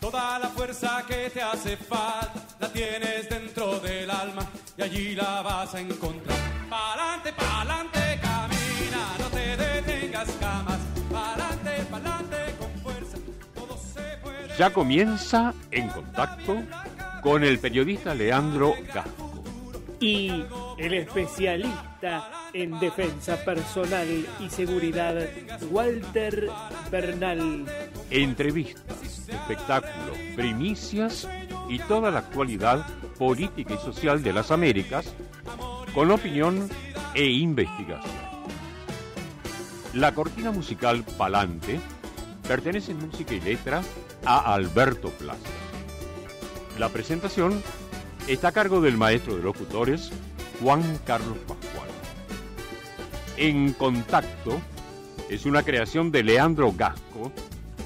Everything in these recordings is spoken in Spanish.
Toda la fuerza que te hace falta la tienes dentro del alma y allí la vas a encontrar. para pa'lante, camina, no te detengas jamás. para adelante con fuerza, todo se puede. Ya comienza en contacto con el periodista Leandro Gasco. Y el especialista en defensa personal y seguridad, Walter Bernal. Entrevista espectáculo, primicias y toda la actualidad política y social de las Américas, con opinión e investigación. La cortina musical Palante pertenece en música y letra a Alberto Plaza. La presentación está a cargo del maestro de locutores Juan Carlos Pascual. En Contacto es una creación de Leandro Gasco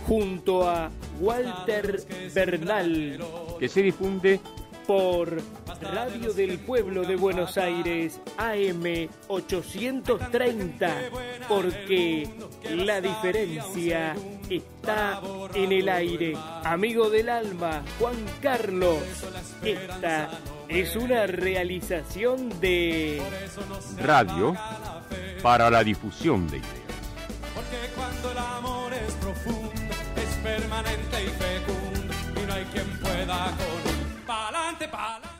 junto a Walter Bernal, que se difunde por Radio del Pueblo de Buenos Aires, AM 830, porque la diferencia está en el aire. Amigo del alma, Juan Carlos, esta es una realización de radio para la difusión de ideas.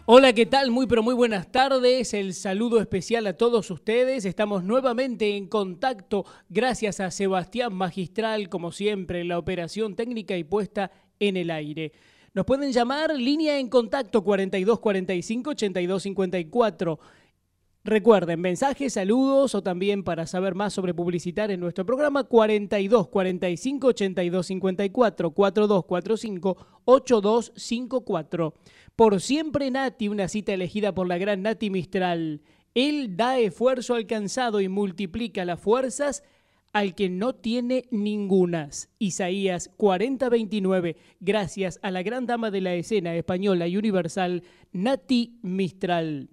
Hola, ¿qué tal? Muy pero muy buenas tardes. El saludo especial a todos ustedes. Estamos nuevamente en contacto gracias a Sebastián Magistral, como siempre, en la operación técnica y puesta en el aire. Nos pueden llamar línea en contacto 4245 8254. Recuerden, mensajes, saludos o también para saber más sobre publicitar en nuestro programa 42 45 82 54 Por siempre Nati, una cita elegida por la gran Nati Mistral. Él da esfuerzo alcanzado y multiplica las fuerzas al que no tiene ningunas. Isaías 40:29, gracias a la gran dama de la escena española y universal, Nati Mistral.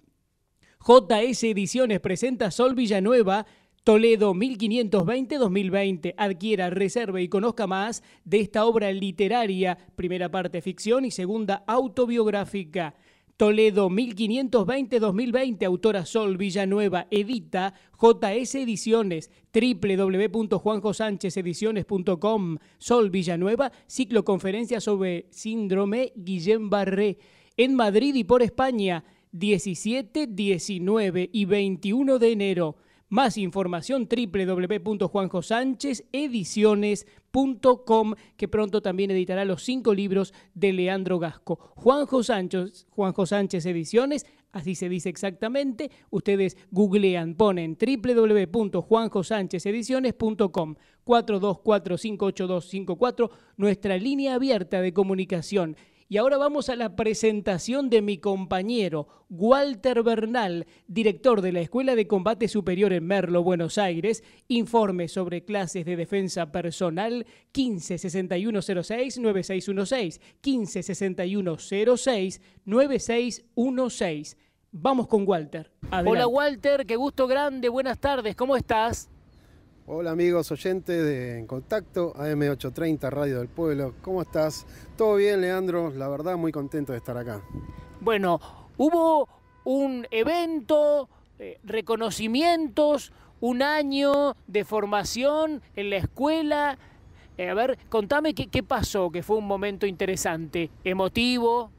JS Ediciones presenta Sol Villanueva. Toledo 1520-2020. Adquiera, reserve y conozca más de esta obra literaria, primera parte ficción y segunda autobiográfica. Toledo 1520-2020, autora Sol Villanueva, edita JS Ediciones, www.juanjosanchezediciones.com, Sol Villanueva, ciclo cicloconferencia sobre síndrome Guillén-Barré, en Madrid y por España. 17, 19 y 21 de enero. Más información www.juanjosanchezediciones.com que pronto también editará los cinco libros de Leandro Gasco. Juanjo Sánchez, Juanjo Sánchez Ediciones, así se dice exactamente. Ustedes googlean, ponen www.juanjosanchezediciones.com 42458254, nuestra línea abierta de comunicación. Y ahora vamos a la presentación de mi compañero Walter Bernal, director de la Escuela de Combate Superior en Merlo, Buenos Aires, informe sobre clases de defensa personal 156106-9616, 156106-9616. Vamos con Walter. Hola Walter, qué gusto grande, buenas tardes, ¿cómo estás? Hola amigos oyentes de En Contacto, AM830 Radio del Pueblo. ¿Cómo estás? ¿Todo bien, Leandro? La verdad, muy contento de estar acá. Bueno, hubo un evento, eh, reconocimientos, un año de formación en la escuela. Eh, a ver, contame qué, pasó, que fue un momento interesante, emotivo.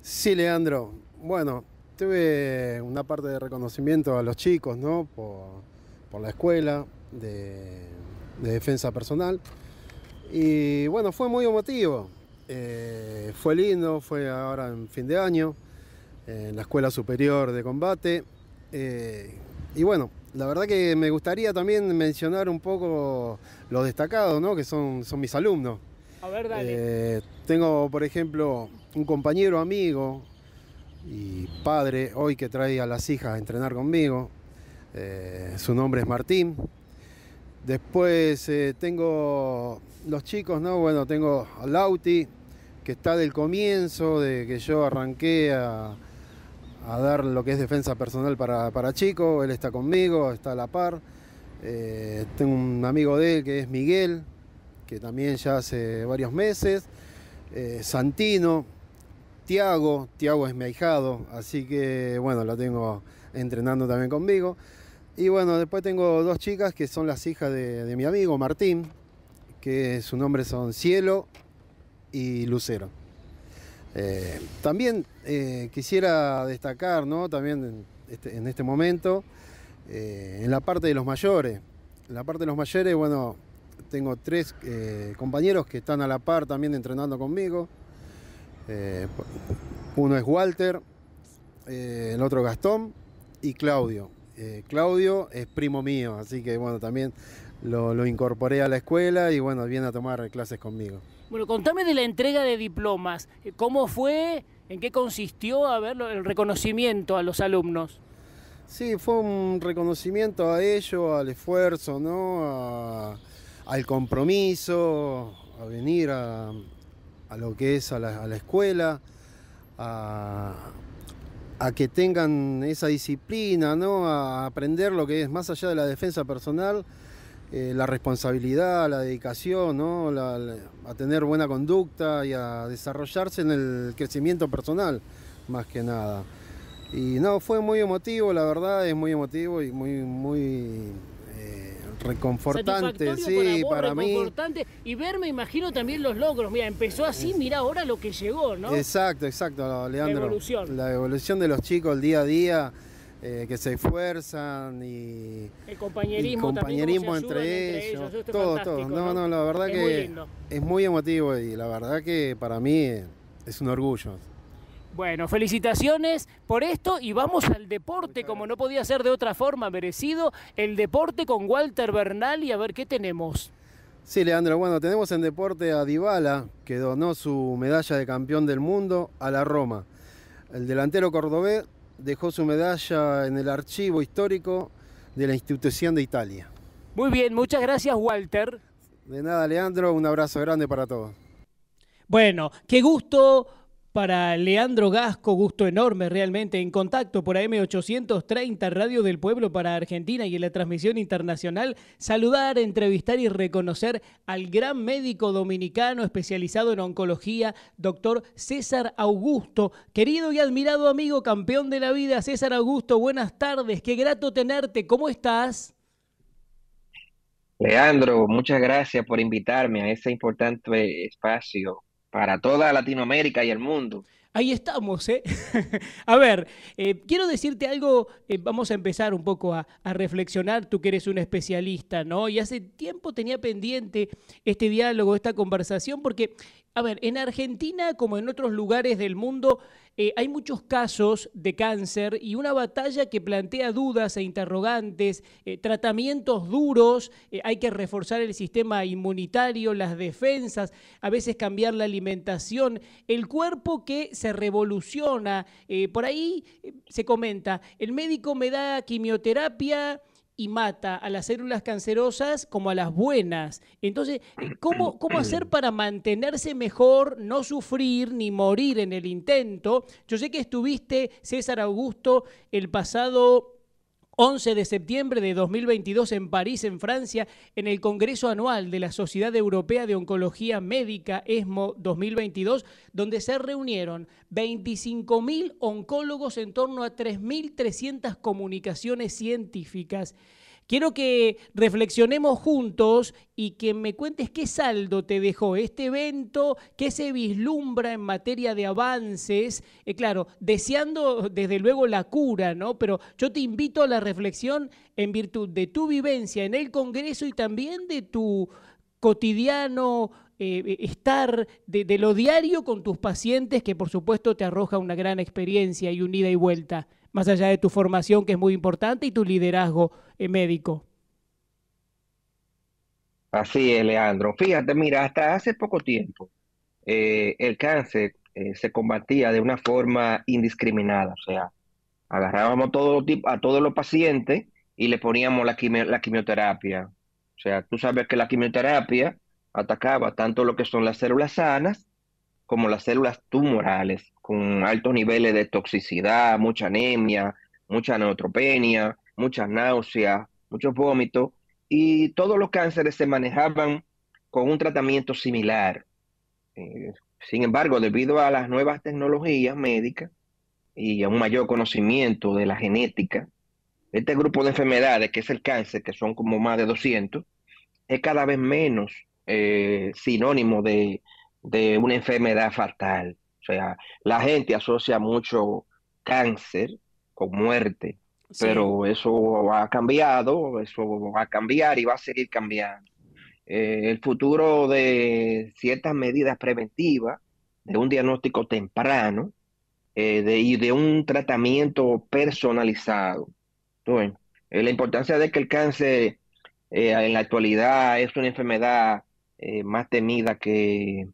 Sí, Leandro. Bueno, tuve una parte de reconocimiento a los chicos, ¿no? Por, por la escuela, de, defensa personal. Y bueno, fue muy emotivo. Eh, fue lindo, fue ahora en fin de año, en la Escuela Superior de Combate. Eh, y bueno, la verdad que me gustaría también mencionar un poco los destacados, que son, son mis alumnos. Eh, tengo, por ejemplo, un compañero amigo y padre hoy que trae a las hijas a entrenar conmigo. su nombre es Martín, Después eh, tengo los chicos, ¿no? Bueno, tengo a Lauti, que está del comienzo, de que yo arranqué a, dar lo que es defensa personal para, para chicos. Él está conmigo, está a la par. Eh, tengo un amigo de él que es Miguel, que también ya hace varios meses. Eh, Santino, Tiago, Tiago es mi ahijado, así que bueno, lo tengo entrenando también conmigo. Y bueno, después tengo dos chicas que son las hijas de, mi amigo Martín, que su nombre son Cielo y Lucero. Eh, también eh, quisiera destacar, ¿no? También en este, este momento, eh, en la parte de los mayores. En la parte de los mayores, bueno, tengo tres compañeros que están a la par también entrenando conmigo. uno es Walter, el otro Gastón y Claudio. Eh, Claudio es primo mío, así que bueno, también lo, incorporé a la escuela y bueno, viene a tomar clases conmigo. Bueno, contame de la entrega de diplomas, eh, ¿cómo fue? ¿En qué consistió a ver, el reconocimiento a los alumnos? Sí, fue un reconocimiento a ellos, al esfuerzo, ¿no? al compromiso, a venir a, lo que es a la escuela, a, a que tengan esa disciplina, ¿no? a aprender lo que es más allá de la defensa personal, eh, la responsabilidad, la dedicación, ¿no? a tener buena conducta y a desarrollarse en el crecimiento personal, más que nada. Y no, fue muy emotivo, la verdad, es muy emotivo y muy, muy eh, reconfortante, sí, para, mí mí. Y ver, me imagino también los logros. Mira, empezó así, mira ahora lo que llegó, ¿no? Exacto, exacto, Leandro. La evolución. La evolución de los chicos, el día a día. Eh, que se esfuerzan y el compañerismo, entre, ellos, todo, todo. No, no, la verdad que es muy emotivo y la verdad que para mí es un orgullo. Bueno, felicitaciones por esto y vamos al deporte, como no podía ser de otra forma, merecido el deporte con Walter Bernal y a ver qué tenemos. Sí, Leandro, bueno, tenemos en deporte a Dybala, que donó su medalla de campeón del mundo a la Roma. El delantero cordobés dejó su medalla en el archivo histórico de la institución de Italia. Muy bien, muchas gracias, Walter. De nada, Leandro, un abrazo grande para todos. Bueno, qué gusto para Leandro Gasco, gusto enorme realmente, en contacto por AM830, Radio del Pueblo para Argentina y en la transmisión internacional, saludar, entrevistar y reconocer al gran médico dominicano especializado en oncología, doctor César Augusto. Querido y admirado amigo, campeón de la vida, César Augusto, buenas tardes, qué grato tenerte, ¿cómo estás? Leandro, muchas gracias por invitarme a este importante espacio para toda Latinoamérica y el mundo. Ahí estamos, ¿eh? a ver, eh, quiero decirte algo, eh, vamos a empezar un poco a, a, reflexionar, tú que eres un especialista, ¿no? Y hace tiempo tenía pendiente este diálogo, esta conversación, porque a ver, en Argentina, como en otros lugares del mundo, eh, hay muchos casos de cáncer y una batalla que plantea dudas e interrogantes, eh, tratamientos duros, eh, hay que reforzar el sistema inmunitario, las defensas, a veces cambiar la alimentación, el cuerpo que se revoluciona. por ahí se comenta, el médico me da quimioterapia y mata a las células cancerosas como a las buenas. Entonces, ¿cómo, ¿cómo mm. hacer para mantenerse mejor, no sufrir ni morir en el intento? Yo sé que estuviste, César Augusto, el pasado 11 de septiembre de 2022 en París, en Francia, en el Congreso Anual de la Sociedad Europea de Oncología Médica, ESMO 2022, donde se reunieron 25.000 oncólogos en torno a 3.300 comunicaciones científicas. Quiero que reflexionemos juntos y que me cuentes qué saldo te dejó este evento, qué se vislumbra en materia de avances, eh, claro, deseando desde luego la cura, ¿no? Pero yo te invito a la reflexión en virtud de tu vivencia en el Congreso y también de tu cotidiano eh, estar de, de, lo diario con tus pacientes, que por supuesto te arroja una gran experiencia y unida ida y vuelta más allá de tu formación que es muy importante y tu liderazgo eh, médico. Así es, Leandro. Fíjate, mira, hasta hace poco tiempo eh, el cáncer eh, se combatía de una forma indiscriminada, o sea, agarrábamos a todos los pacientes y le poníamos la, la quimioterapia. O sea, tú sabes que la quimioterapia atacaba tanto lo que son las células sanas como las células tumorales con altos niveles de toxicidad, mucha anemia, mucha neutropenia, muchas náuseas, muchos vómitos, y todos los cánceres se manejaban con un tratamiento similar. Eh, sin embargo, debido a las nuevas tecnologías médicas y a un mayor conocimiento de la genética, este grupo de enfermedades, que es el cáncer, que son como más de 200, es cada vez menos eh, sinónimo de, de una enfermedad fatal sea, la gente asocia mucho cáncer con muerte, pero eso ha cambiado, eso va a cambiar y va a seguir cambiando. Eh, el futuro de ciertas medidas preventivas, de un diagnóstico temprano eh, y de un tratamiento personalizado. Eh, la importancia de que el cáncer en la actualidad es una enfermedad más temida que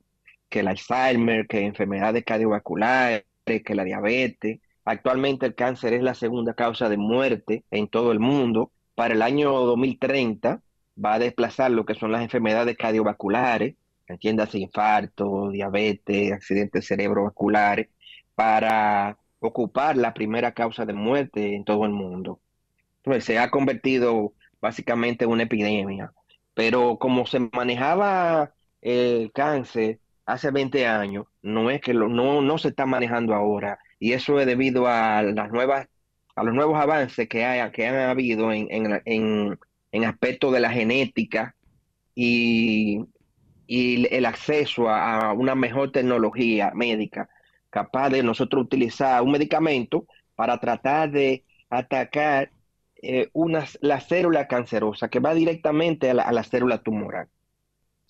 que el Alzheimer, que enfermedades cardiovasculares, que la diabetes. Actualmente el cáncer es la segunda causa de muerte en todo el mundo. Para el año 2030 va a desplazar lo que son las enfermedades cardiovasculares, entiéndase infarto, diabetes, accidentes cerebrovasculares, para ocupar la primera causa de muerte en todo el mundo. Pues, se ha convertido básicamente en una epidemia. Pero como se manejaba el cáncer hace 20 años, no es que no, no se está manejando ahora. Y eso es debido a las nuevas, a los nuevos avances que, hay, que han habido en, en, aspectos de la genética y, el acceso a, una mejor tecnología médica, capaz de nosotros utilizar un medicamento para tratar de atacar eh, la célula cancerosa que va directamente a la célula tumoral.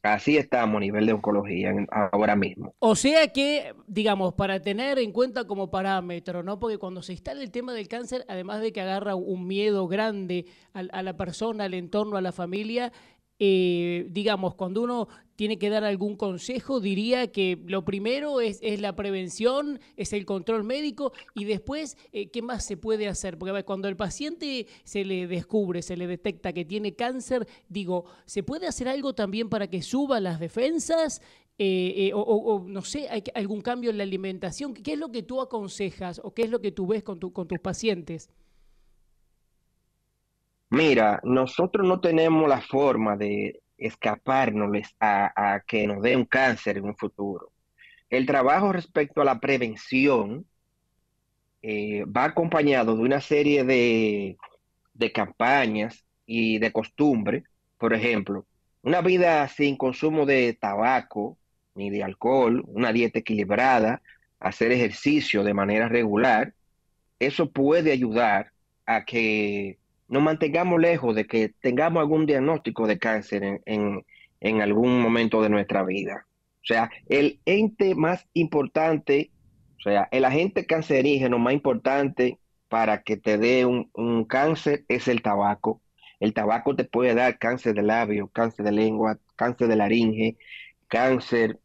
Así estamos a nivel de oncología ahora mismo. O sea que, digamos, para tener en cuenta como parámetro, ¿no? Porque cuando se instala el tema del cáncer, además de que agarra un miedo grande a la persona, al entorno, a la familia, eh, digamos, cuando uno tiene que dar algún consejo, diría que lo primero es, la prevención, es el control médico y después, eh, ¿qué más se puede hacer? Porque cuando el paciente se le descubre, se le detecta que tiene cáncer, digo, ¿se puede hacer algo también para que suba las defensas? Eh, o, no sé, hay algún cambio en la alimentación. ¿Qué es lo que tú aconsejas o qué es lo que tú ves con, con tus pacientes? Mira, nosotros no tenemos la forma de escaparnos a, que nos dé un cáncer en un futuro. El trabajo respecto a la prevención eh, va acompañado de una serie de, de campañas y de costumbres. Por ejemplo, una vida sin consumo de tabaco ni de alcohol, una dieta equilibrada, hacer ejercicio de manera regular, eso puede ayudar a que nos mantengamos lejos de que tengamos algún diagnóstico de cáncer en, algún momento de nuestra vida. O sea, el ente más importante, o sea, el agente cancerígeno más importante para que te dé un, un, cáncer es el tabaco. El tabaco te puede dar cáncer de labio, cáncer de lengua, cáncer de laringe, cáncer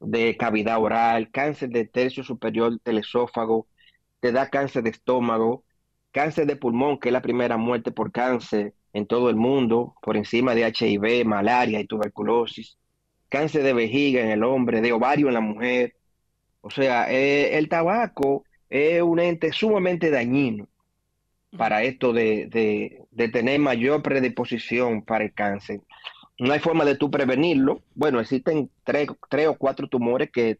de cavidad oral, cáncer de tercio superior del esófago, te da cáncer de estómago, cáncer de pulmón, que es la primera muerte por cáncer en todo el mundo, por encima de HIV, malaria y tuberculosis, cáncer de vejiga en el hombre, de ovario en la mujer. O sea, eh, el tabaco es un ente sumamente dañino para esto de, tener mayor predisposición para el cáncer. No hay forma de tú prevenirlo. Bueno, existen tres, o cuatro tumores que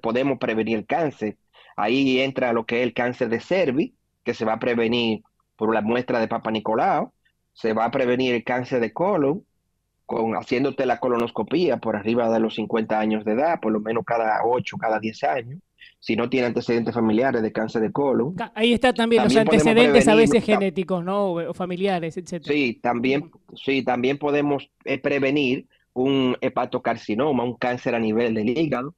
podemos prevenir el cáncer. Ahí entra lo que es el cáncer de cervix, que se va a prevenir por la muestra de Papa Nicolau, se va a prevenir el cáncer de colon con, haciéndote la colonoscopía por arriba de los 50 años de edad, por lo menos cada 8, cada 10 años, si no tiene antecedentes familiares de cáncer de colon. Ahí está también, los antecedentes a veces genéticos, ¿no? O familiares, etcétera. Sí, también, sí, también podemos eh, prevenir un hepatocarcinoma, un cáncer a nivel del hígado,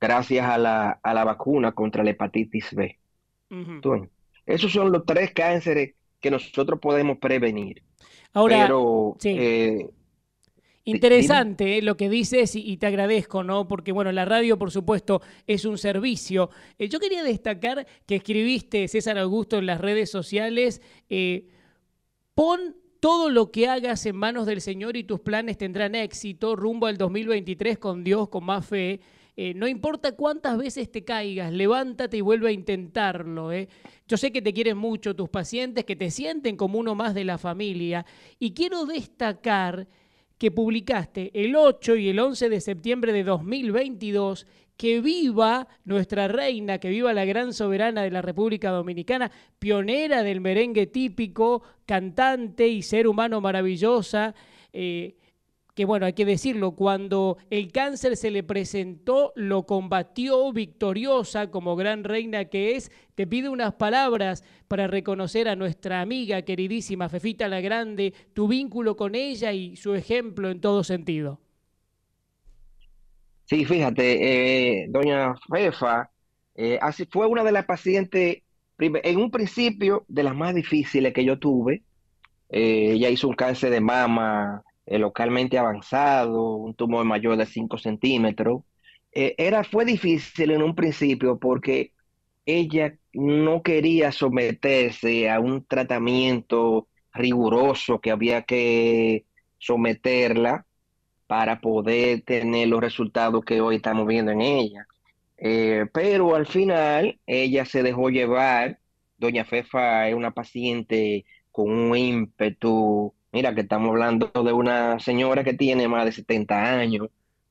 gracias a la, a la vacuna contra la hepatitis B. Esos son los tres cánceres que nosotros podemos prevenir. Ahora, eh, Interesante ¿eh? lo que dices y, te agradezco, ¿no? Porque, bueno, la radio, por supuesto, es un servicio. Eh, yo quería destacar que escribiste, César Augusto, en las redes sociales, pon todo lo que hagas en manos del Señor y tus planes tendrán éxito rumbo al 2023 con Dios, con más fe. Eh, no importa cuántas veces te caigas, levántate y vuelve a intentarlo. ¿eh? Yo sé que te quieren mucho tus pacientes, que te sienten como uno más de la familia. Y quiero destacar que publicaste el 8 y el 11 de septiembre de 2022 que viva nuestra reina, que viva la gran soberana de la República Dominicana, pionera del merengue típico, cantante y ser humano maravillosa. Eh, que bueno, hay que decirlo, cuando el cáncer se le presentó, lo combatió victoriosa como gran reina que es. Te pido unas palabras para reconocer a nuestra amiga queridísima Fefita la Grande, tu vínculo con ella y su ejemplo en todo sentido. Sí, fíjate, eh, doña Fefa eh, así fue una de las pacientes, en un principio, de las más difíciles que yo tuve. Eh, ella hizo un cáncer de mama eh, localmente avanzado, un tumor mayor de 5 centímetros. Eh, era, fue difícil en un principio porque ella no quería someterse a un tratamiento riguroso que había que someterla para poder tener los resultados que hoy estamos viendo en ella. Eh, pero al final ella se dejó llevar. Doña Fefa es una paciente con un ímpetu Mira, que estamos hablando de una señora que tiene más de 70 años.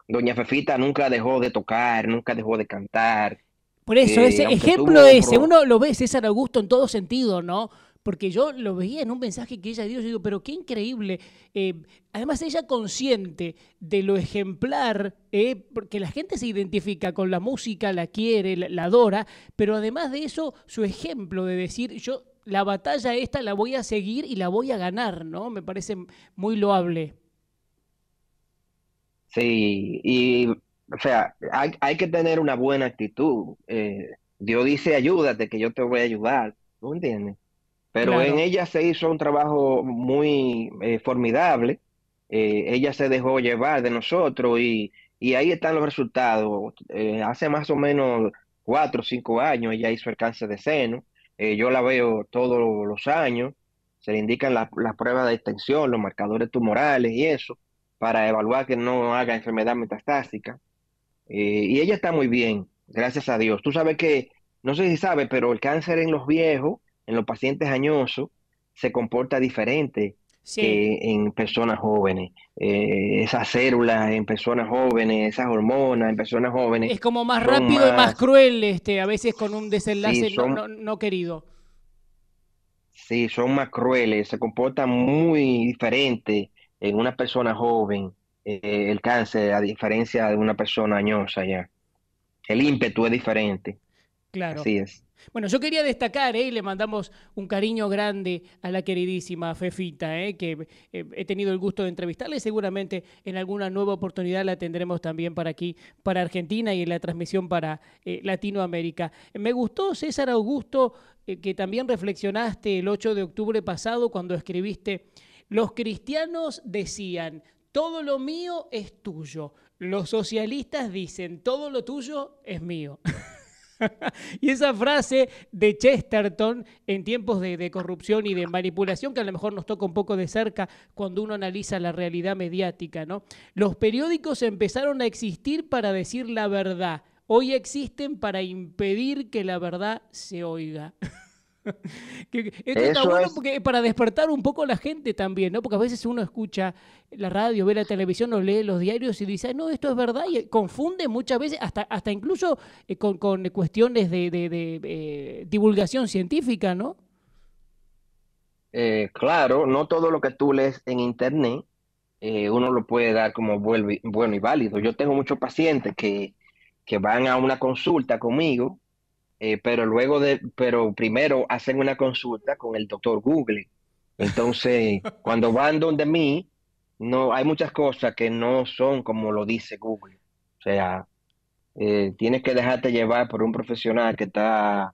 Doña Fefita nunca dejó de tocar, nunca dejó de cantar. Por eso, eh, ese ejemplo ese, uno lo ve César Augusto en todo sentido, ¿no? Porque yo lo veía en un mensaje que ella dio, yo digo, pero qué increíble. Eh, además, ella consciente de lo ejemplar, eh, porque la gente se identifica con la música, la quiere, la adora, pero además de eso, su ejemplo de decir, yo la batalla esta la voy a seguir y la voy a ganar, ¿no? Me parece muy loable. Sí, y o sea, hay, que tener una buena actitud. Eh, Dios dice, ayúdate, que yo te voy a ayudar, ¿tú entiendes? Pero en ella se hizo un trabajo muy eh, formidable. Eh, ella se dejó llevar de nosotros y, y ahí están los resultados. hace más o menos cuatro o cinco años ella hizo el cáncer de seno eh, yo la veo todos los años, se le indican las pruebas de extensión, los marcadores tumorales y eso, para evaluar que no haga enfermedad metastásica. Eh, y ella está muy bien, gracias a Dios. Tú sabes que, no sé si sabes, pero el cáncer en los viejos, en los pacientes añosos, se comporta diferente en personas jóvenes. Eh, esas células en personas jóvenes, esas hormonas en personas jóvenes. Es como más rápido y más cruel, este, a veces con un desenlace no, no, querido. Sí, son más crueles, se comportan muy diferente en una persona joven eh, el cáncer, a diferencia de una persona añosa ya. El ímpetu es diferente. Claro. Así es. Bueno, yo quería destacar, eh, y le mandamos un cariño grande a la queridísima Fefita, eh, que eh, he tenido el gusto de entrevistarle. seguramente en alguna nueva oportunidad la tendremos también para aquí, para Argentina y en la transmisión para Latinoamérica. Me gustó, César Augusto, que también reflexionaste el 8 de octubre pasado cuando escribiste, los cristianos decían, todo lo mío es tuyo, los socialistas dicen, todo lo tuyo es mío. y esa frase de Chesterton en tiempos de, corrupción y de manipulación que a lo mejor nos toca un poco de cerca cuando uno analiza la realidad mediática, ¿no? Los periódicos empezaron a existir para decir la verdad. Hoy existen para impedir que la verdad se oiga. esto bueno porque para despertar un poco a la gente también, ¿no? Porque a veces uno escucha la radio, ve la televisión o lee los diarios y dice, no, esto es verdad y confunde muchas veces, hasta, hasta incluso eh, con, cuestiones de, eh, divulgación científica, ¿no? Eh, claro, no todo lo que tú lees en internet uno lo puede dar como bueno y válido. Yo tengo muchos pacientes que, que van a una consulta conmigo eh, pero luego de, pero primero hacen una consulta con el doctor Google. Entonces, cuando van donde mí, no, hay muchas cosas que no son como lo dice Google. O sea, eh, tienes que dejarte llevar por un profesional que está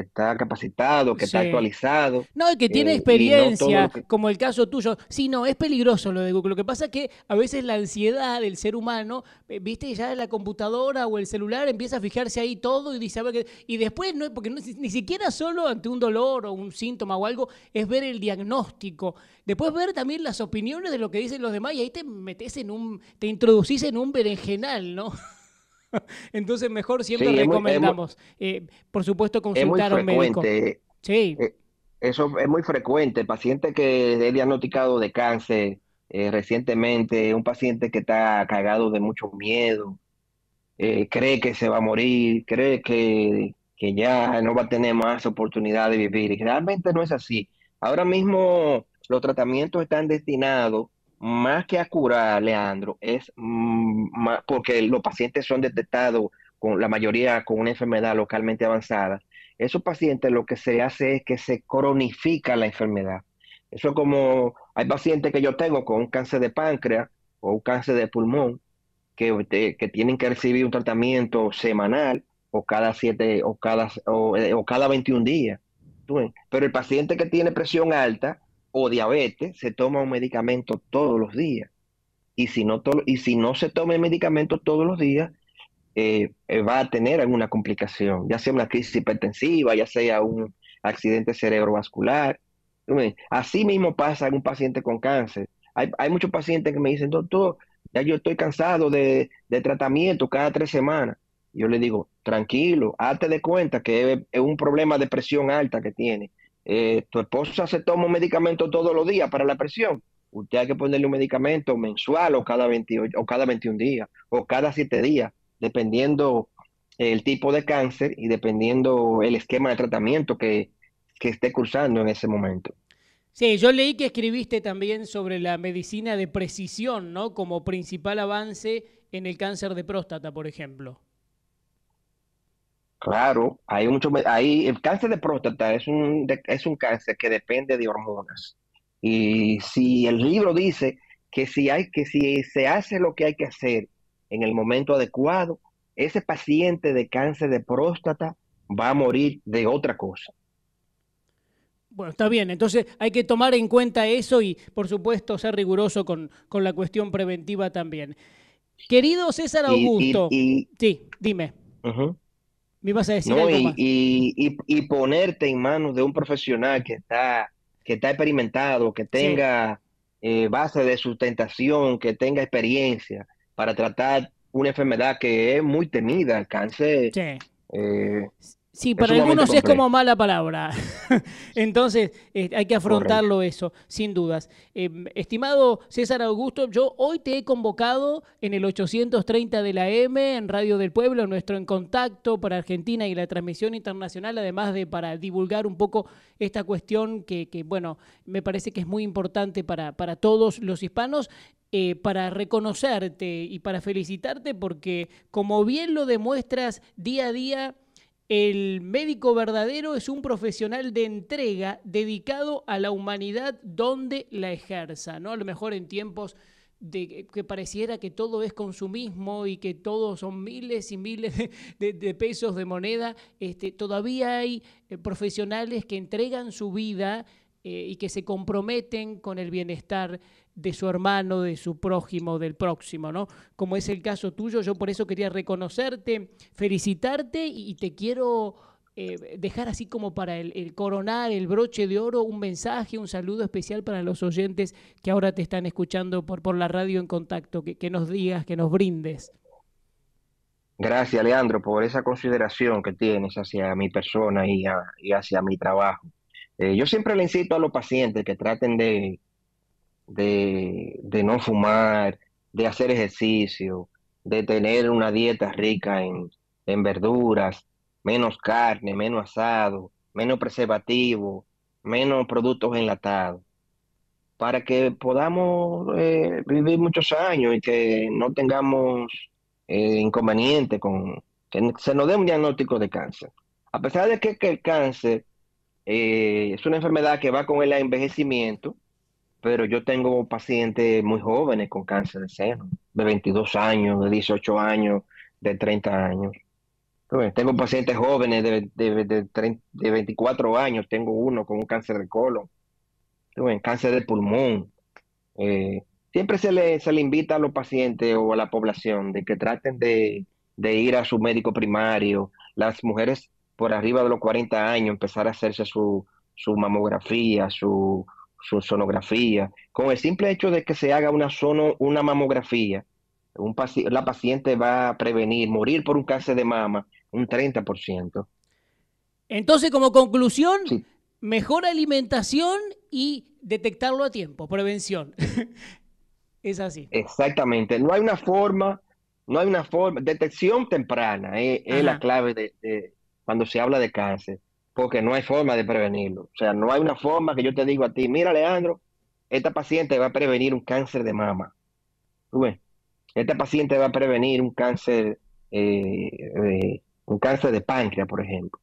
está capacitado, que está actualizado. No, y que tiene eh, experiencia, como el caso tuyo. Sí, no, es peligroso lo de Google. Lo que pasa es que a veces la ansiedad del ser humano, eh, viste, ya la computadora o el celular empieza a fijarse ahí todo y dice, a qué... Y después, no, porque ni siquiera solo ante un dolor o un síntoma o algo, es ver el diagnóstico. Después ver también las opiniones de lo que dicen los demás y ahí te metes en un, te introducís en un berenjenal, ¿no? Entonces, mejor siempre recomendamos, eh, por supuesto, consultar a un médico. Eh, eso es muy frecuente. el Paciente que es diagnosticado de cáncer eh, recientemente, un paciente que está cargado de mucho miedo, cree que se va a morir, cree que, que ya no va a tener más oportunidad de vivir. Y realmente no es así. Ahora mismo los tratamientos están destinados más que a curar, Leandro, es mm, porque los pacientes son detectados con la mayoría con una enfermedad localmente avanzada. Esos pacientes lo que se hace es que se cronifica la enfermedad. Eso es como hay pacientes que yo tengo con un cáncer de páncreas o un cáncer de pulmón que, este, que tienen que recibir un tratamiento semanal o cada siete o cada o, eh, o cada 21 días. Pero el paciente que tiene presión alta o diabetes se toma un medicamento todos los días. Y si no, y si no se toma el medicamento todos los días, eh, eh, va a tener alguna complicación, ya sea una crisis hipertensiva, ya sea un accidente cerebrovascular. Así mismo pasa en un paciente con cáncer. Hay, muchos pacientes que me dicen, doctor, ya yo estoy cansado de, de tratamiento cada tres semanas. Yo le digo, tranquilo, hazte de cuenta que es un problema de presión alta que tiene eh, tu esposa se toma un medicamento todos los días para la presión, usted hay que ponerle un medicamento mensual o cada, o cada 21 días o cada 7 días, dependiendo el tipo de cáncer y dependiendo el esquema de tratamiento que, que esté cursando en ese momento. Sí, yo leí que escribiste también sobre la medicina de precisión, ¿no? Como principal avance en el cáncer de próstata, por ejemplo. Claro, hay mucho, el cáncer de próstata es un, es un cáncer que depende de hormonas. Y si el libro dice que si, hay, que si se hace lo que hay que hacer en el momento adecuado, ese paciente de cáncer de próstata va a morir de otra cosa. Bueno, está bien, entonces hay que tomar en cuenta eso y por supuesto ser riguroso con, con la cuestión preventiva también. Querido César Augusto, sí, dime y, ponerte en manos de un profesional que está, que está experimentado, que tenga eh, base de sustentación, que tenga experiencia para tratar una enfermedad que es muy temida, el cáncer. Sí. Eh, Sí, para algunos es como mala palabra. Entonces, este, hay que afrontarlo eso, sin dudas. Eh, estimado César Augusto, yo hoy te he convocado en el 830 de la M, en Radio del Pueblo, nuestro En Contacto para Argentina y la transmisión internacional, además de para divulgar un poco esta cuestión que, bueno, me parece que es muy importante para, para todos los hispanos. Eh, para reconocerte y para felicitarte porque como bien lo demuestras día a día el médico verdadero es un profesional de entrega dedicado a la humanidad donde la ejerza, ¿no? A lo mejor en tiempos de que pareciera que todo es consumismo y que todos son miles y miles de, pesos de moneda, este, todavía hay eh, profesionales que entregan su vida eh, y que se comprometen con el bienestar de su hermano, de su prójimo, del próximo, ¿no? Como es el caso tuyo, yo por eso quería reconocerte, felicitarte y te quiero eh, dejar así como para el, coronar, el broche de oro, un mensaje, un saludo especial para los oyentes que ahora te están escuchando por, por la radio en contacto, que, nos digas, que nos brindes. Gracias, Leandro, por esa consideración que tienes hacia mi persona y hacia mi trabajo. Eh, yo siempre le incito a los pacientes que traten de, de, no fumar, de hacer ejercicio, de tener una dieta rica en, verduras, menos carne, menos asado, menos preservativo, menos productos enlatados, para que podamos eh, vivir muchos años y que no tengamos eh, inconvenientes con que se nos dé un diagnóstico de cáncer. A pesar de que el cáncer eh, es una enfermedad que va con el envejecimiento, pero yo tengo pacientes muy jóvenes con cáncer de seno, de 22 años, de 18 años, de 30 años. tengo pacientes jóvenes de, de, 24 años, tengo uno con un cáncer de colon, cáncer de pulmón. Eh, siempre se le, se le invita a los pacientes o a la población de que traten de, de ir a su médico primario. Las mujeres por arriba de los 40 años empezar a hacerse su, su mamografía, su, su sonografía. Con el simple hecho de que se haga una, sono, una mamografía, la paciente va a prevenir morir por un cáncer de mama un 30%. Entonces, como conclusión, mejor alimentación y detectarlo a tiempo, prevención. es así. Exactamente. No hay una forma, no hay una forma. Detección temprana eh, es, la clave de, cuando se habla de cáncer, porque no hay forma de prevenirlo. O sea, no hay una forma que yo te digo a ti, mira Leandro, esta paciente va a prevenir un cáncer de mama. Esta paciente va a prevenir un cáncer, eh, un cáncer de páncreas, por ejemplo.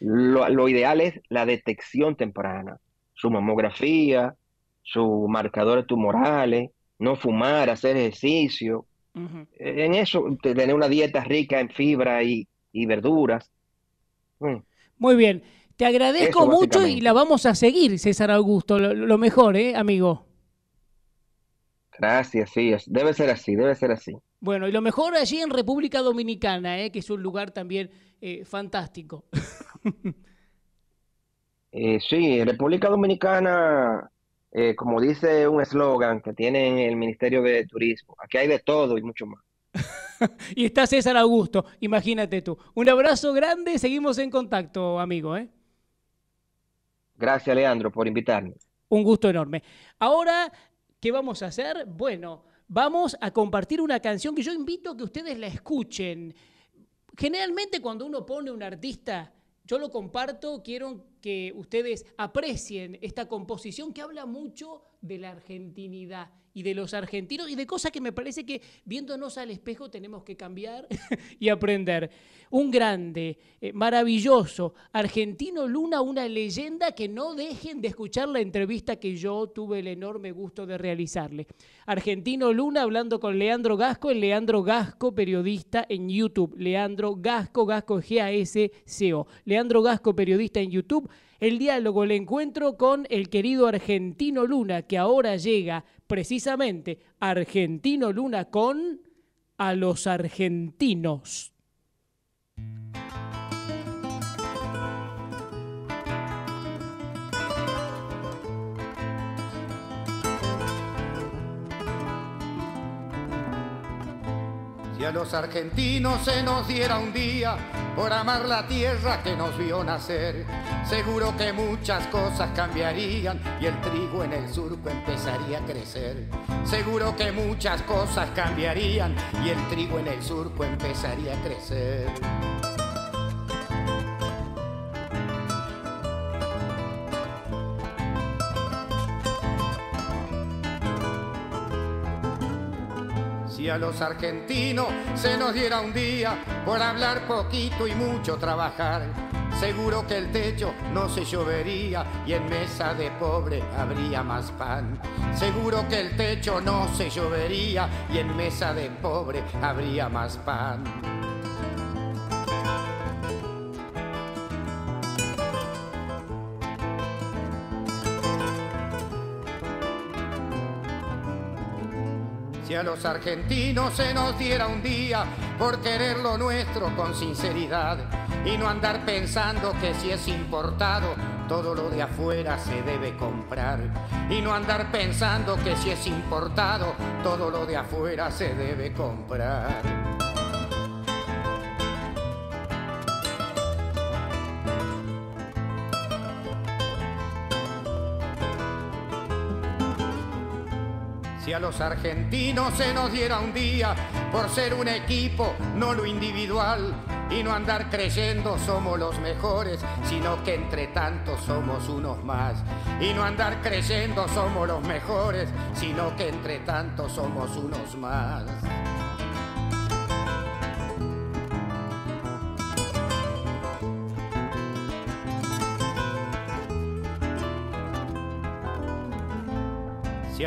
Lo, ideal es la detección temprana, su mamografía, sus marcadores tumorales, no fumar, hacer ejercicio. En eso, tener una dieta rica en fibra y, y verduras. Mm. Muy bien. Te agradezco mucho y la vamos a seguir, César Augusto. Lo, mejor, ¿eh, amigo? Gracias, sí. Debe ser así, debe ser así. Bueno, y lo mejor allí en República Dominicana, ¿eh? que es un lugar también eh, fantástico. Eh, sí, República Dominicana, como dice un eslogan que tiene el Ministerio de Turismo, aquí hay de todo y mucho más. y está César Augusto, imagínate tú. Un abrazo grande, seguimos en contacto, amigo. ¿eh? Gracias, Leandro, por invitarme. Un gusto enorme. Ahora, ¿qué vamos a hacer? Bueno, vamos a compartir una canción que yo invito a que ustedes la escuchen. Generalmente cuando uno pone un artista, yo lo comparto, quiero que ustedes aprecien esta composición que habla mucho de la argentinidad y de los argentinos y de cosas que me parece que viéndonos al espejo tenemos que cambiar y aprender. Un grande, eh, maravilloso, argentino Luna, una leyenda que no dejen de escuchar la entrevista que yo tuve el enorme gusto de realizarle. Argentino Luna hablando con Leandro Gasco, el Leandro Gasco periodista en YouTube. Leandro Gasco, Gasco G-A-S-C-O. Leandro Gasco periodista en YouTube el diálogo, el encuentro con el querido Argentino Luna, que ahora llega precisamente Argentino Luna con a los argentinos. los argentinos se nos diera un día por amar la tierra que nos vio nacer. Seguro que muchas cosas cambiarían y el trigo en el surco empezaría a crecer. Seguro que muchas cosas cambiarían y el trigo en el surco empezaría a crecer. a los argentinos se nos diera un día por hablar poquito y mucho trabajar. Seguro que el techo no se llovería y en mesa de pobre habría más pan. Seguro que el techo no se llovería y en mesa de pobre habría más pan. a los argentinos se nos diera un día por querer lo nuestro con sinceridad y no andar pensando que si es importado todo lo de afuera se debe comprar y no andar pensando que si es importado todo lo de afuera se debe comprar. los argentinos se nos diera un día por ser un equipo, no lo individual, y no andar creyendo somos los mejores, sino que entre tanto somos unos más. Y no andar creyendo somos los mejores, sino que entre tanto somos unos más.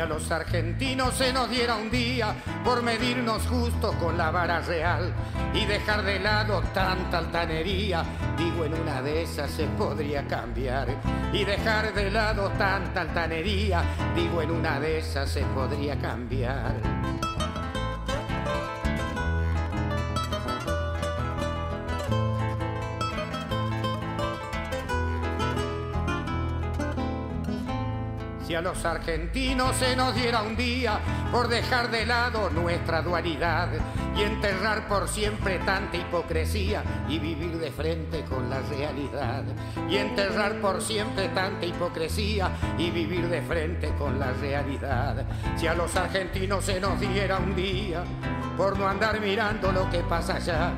a los argentinos se nos diera un día por medirnos justo con la vara real y dejar de lado tanta altanería. Digo, en una de esas se podría cambiar y dejar de lado tanta altanería. Digo, en una de esas se podría cambiar. si a los argentinos se nos diera un día por dejar de lado nuestra dualidad y enterrar por siempre tanta hipocresía y vivir de frente con la realidad. Y enterrar por siempre tanta hipocresía y vivir de frente con la realidad. Si a los argentinos se nos diera un día por no andar mirando lo que pasa allá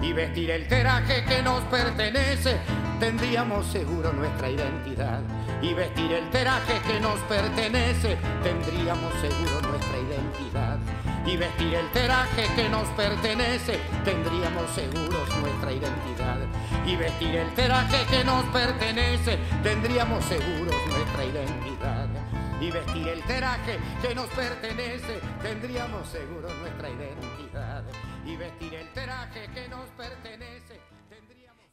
y vestir el traje que nos pertenece, tendríamos seguro nuestra identidad y vestir el teraje que nos pertenece, tendríamos seguro nuestra identidad. Y vestir el teraje que nos pertenece, tendríamos seguros nuestra identidad. Y vestir el teraje que nos pertenece, tendríamos seguros nuestra identidad. Y vestir el teraje que nos pertenece, tendríamos seguros nuestra identidad. Y vestir el traje que nos pertenece.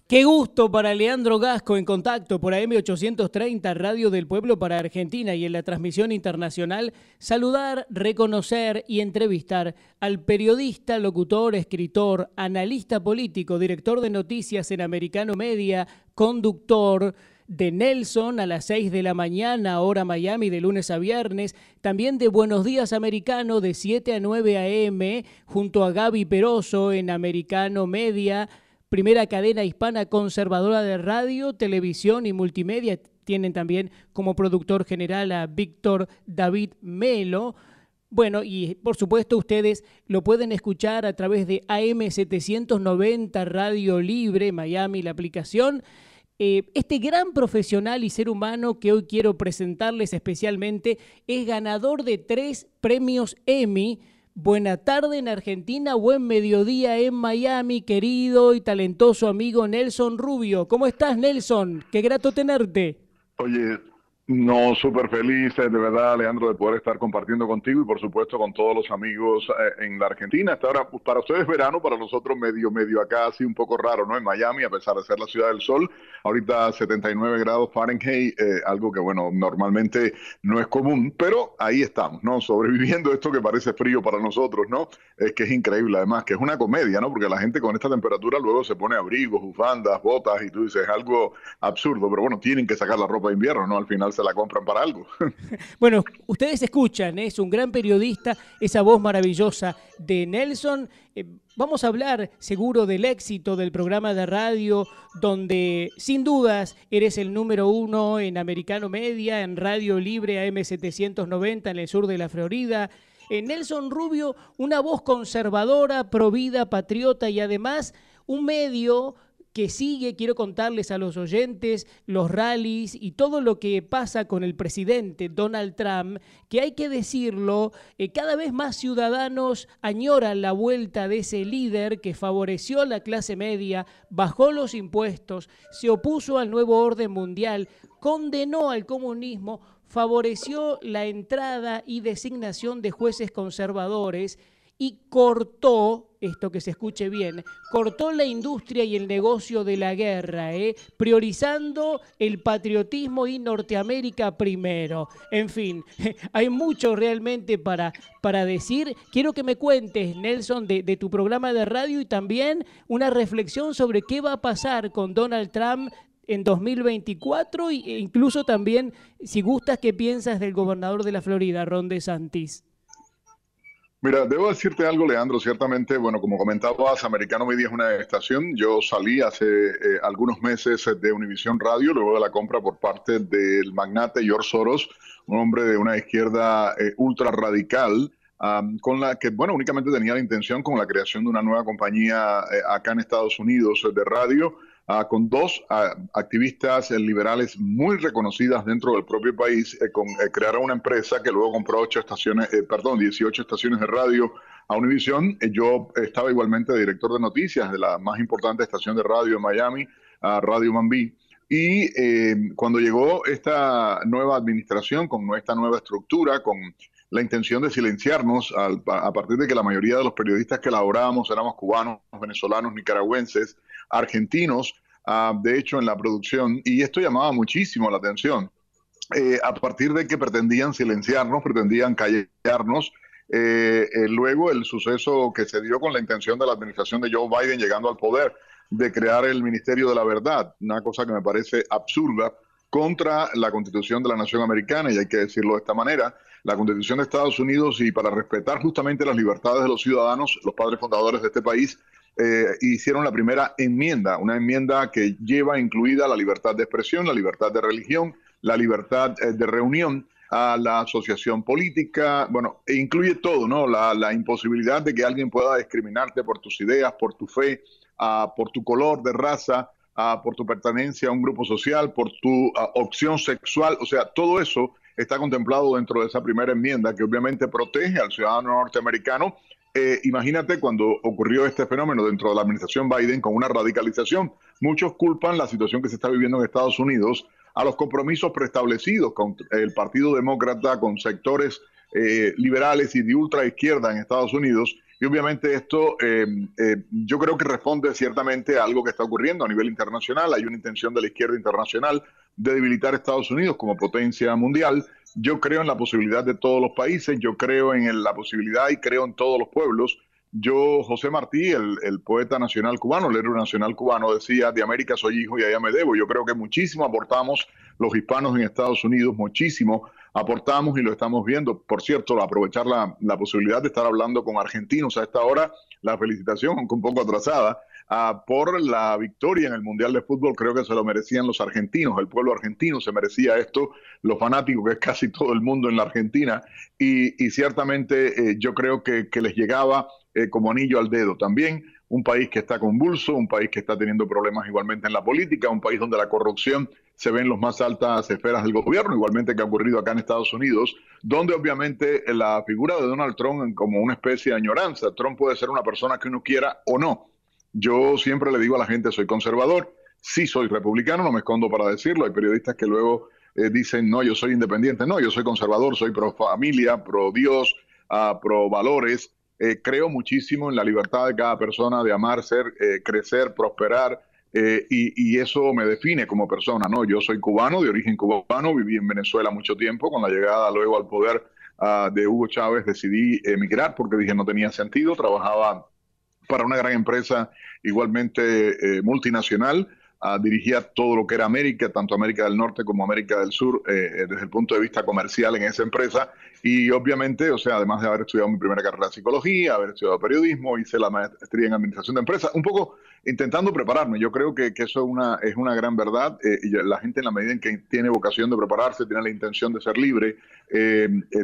Qué gusto para Leandro Gasco en contacto por AM830 Radio del Pueblo para Argentina y en la transmisión internacional saludar, reconocer y entrevistar al periodista, locutor, escritor, analista político, director de noticias en Americano Media, conductor de Nelson a las 6 de la mañana, hora Miami, de lunes a viernes, también de Buenos Días Americano de 7 a 9 AM, junto a Gaby Peroso en Americano Media primera cadena hispana conservadora de radio, televisión y multimedia. Tienen también como productor general a Víctor David Melo. Bueno, y por supuesto ustedes lo pueden escuchar a través de AM790 Radio Libre Miami, la aplicación. Eh, este gran profesional y ser humano que hoy quiero presentarles especialmente es ganador de tres premios Emmy Buena tarde en Argentina, buen mediodía en Miami, querido y talentoso amigo Nelson Rubio. ¿Cómo estás, Nelson? Qué grato tenerte. Oye, no, súper feliz, de verdad, Leandro, de poder estar compartiendo contigo y por supuesto con todos los amigos eh, en la Argentina. Hasta ahora, pues, para ustedes verano, para nosotros medio, medio acá, así un poco raro, ¿no? En Miami, a pesar de ser la ciudad del sol, ahorita 79 grados Fahrenheit, eh, algo que, bueno, normalmente no es común, pero ahí estamos, ¿no? Sobreviviendo esto que parece frío para nosotros, ¿no? Es que es increíble, además, que es una comedia, ¿no? Porque la gente con esta temperatura luego se pone abrigos, bufandas, botas y tú dices algo absurdo, pero bueno, tienen que sacar la ropa de invierno, ¿no? Al final se la compran para algo. Bueno, ustedes escuchan, ¿eh? es un gran periodista, esa voz maravillosa de Nelson. Eh, vamos a hablar seguro del éxito del programa de radio, donde sin dudas eres el número uno en Americano Media, en Radio Libre AM790 en el sur de la Florida. En eh, Nelson Rubio, una voz conservadora, provida, patriota y además un medio que sigue. Quiero contarles a los oyentes los rallies y todo lo que pasa con el presidente Donald Trump, que hay que decirlo, eh, cada vez más ciudadanos añoran la vuelta de ese líder que favoreció a la clase media, bajó los impuestos, se opuso al nuevo orden mundial, condenó al comunismo, favoreció la entrada y designación de jueces conservadores y cortó esto que se escuche bien, cortó la industria y el negocio de la guerra, ¿eh? priorizando el patriotismo y Norteamérica primero. En fin, hay mucho realmente para, para decir. Quiero que me cuentes, Nelson, de, tu programa de radio y también una reflexión sobre qué va a pasar con Donald Trump en 2024 e incluso también, si gustas, qué piensas del gobernador de la Florida, Ron DeSantis. Mira, debo decirte algo, Leandro. Ciertamente, bueno, como comentabas, Americano Media es una estación. Yo salí hace eh, algunos meses de Univisión Radio, luego de la compra por parte del magnate George Soros, un hombre de una izquierda eh, ultra radical, con la que, bueno, únicamente tenía la intención con la creación de una nueva compañía eh, acá en Estados Unidos de radio Ah, con dos ah, activistas liberales muy reconocidas dentro del propio país, eh, con, eh, crearon una empresa que luego compró ocho estaciones, eh, perdón, 18 estaciones de radio a Univisión. yo estaba igualmente director de noticias de la más importante estación de radio de Miami, ah, Radio Mambí. Y cuando llegó esta nueva administración con esta nueva estructura, con la intención de silenciarnos a partir de que la mayoría de los periodistas que laborábamos éramos cubanos, venezolanos, nicaragüenses, argentinos, ah, de hecho, en la producción, y esto llamaba muchísimo la atención. Eh, a partir de que pretendían silenciarnos, pretendían callarnos, eh, eh, luego el suceso que se dio con la intención de la administración de Joe Biden llegando al poder de crear el Ministerio de la Verdad, una cosa que me parece absurda contra la constitución de la nación americana, y hay que decirlo de esta manera, la constitución de Estados Unidos y para respetar justamente las libertades de los ciudadanos, los padres fundadores de este país eh, hicieron la primera enmienda, una enmienda que lleva incluida la libertad de expresión, la libertad de religión, la libertad eh, de reunión a la asociación política, bueno, e incluye todo, ¿no? La, imposibilidad de que alguien pueda discriminarte por tus ideas, por tu fe, ah, por tu color de raza, ah, por tu pertenencia a un grupo social, por tu ah, opción sexual, o sea, todo eso está contemplado dentro de esa primera enmienda que obviamente protege al ciudadano norteamericano eh, imagínate cuando ocurrió este fenómeno dentro de la administración Biden con una radicalización. Muchos culpan la situación que se está viviendo en Estados Unidos a los compromisos preestablecidos con el Partido Demócrata, con sectores eh, liberales y de ultra izquierda en Estados Unidos. Y obviamente esto eh, yo creo que responde ciertamente a algo que está ocurriendo a nivel internacional. Hay una intención de la izquierda internacional de debilitar Estados Unidos como potencia mundial yo creo en la posibilidad de todos los países, yo creo en la posibilidad y creo en todos los pueblos. Yo, José Martí, el, poeta nacional cubano, el héroe nacional cubano, decía, de América soy hijo y allá me debo. Yo creo que muchísimo aportamos los hispanos en Estados Unidos, muchísimo aportamos y lo estamos viendo. Por cierto, aprovechar la, la posibilidad de estar hablando con argentinos a esta hora, la felicitación, aunque un poco atrasada, Ah, por la victoria en el Mundial de Fútbol. Creo que se lo merecían los argentinos, el pueblo argentino se merecía esto, los fanáticos, que es casi todo el mundo en la Argentina. Y, ciertamente eh, yo creo que, les llegaba eh, como anillo al dedo también un país que está convulso, un país que está teniendo problemas igualmente en la política, un país donde la corrupción se ve en las más altas esferas del gobierno, igualmente que ha ocurrido acá en Estados Unidos, donde obviamente la figura de Donald Trump como una especie de añoranza, Trump puede ser una persona que uno quiera o no, yo siempre le digo a la gente, soy conservador, sí soy republicano, no me escondo para decirlo, hay periodistas que luego eh, dicen, no, yo soy independiente, no, yo soy conservador, soy pro familia, pro Dios, ah, pro valores, eh, creo muchísimo en la libertad de cada persona de amar, ser, eh, crecer, prosperar, y, eso me define como persona, ¿no? Yo soy cubano, de origen cubano, viví en Venezuela mucho tiempo, con la llegada luego al poder ah, de Hugo Chávez decidí emigrar porque dije no tenía sentido, trabajaba para una gran empresa igualmente eh, multinacional. Uh, dirigía todo lo que era América, tanto América del Norte como América del Sur, eh, eh, desde el punto de vista comercial en esa empresa. Y obviamente, o sea, además de haber estudiado mi primera carrera de psicología, haber estudiado periodismo, hice la maestría en administración de empresas, un poco intentando prepararme. Yo creo que, eso es una, es una gran verdad. y la gente, en la medida en que tiene vocación de prepararse, tiene la intención de ser libre,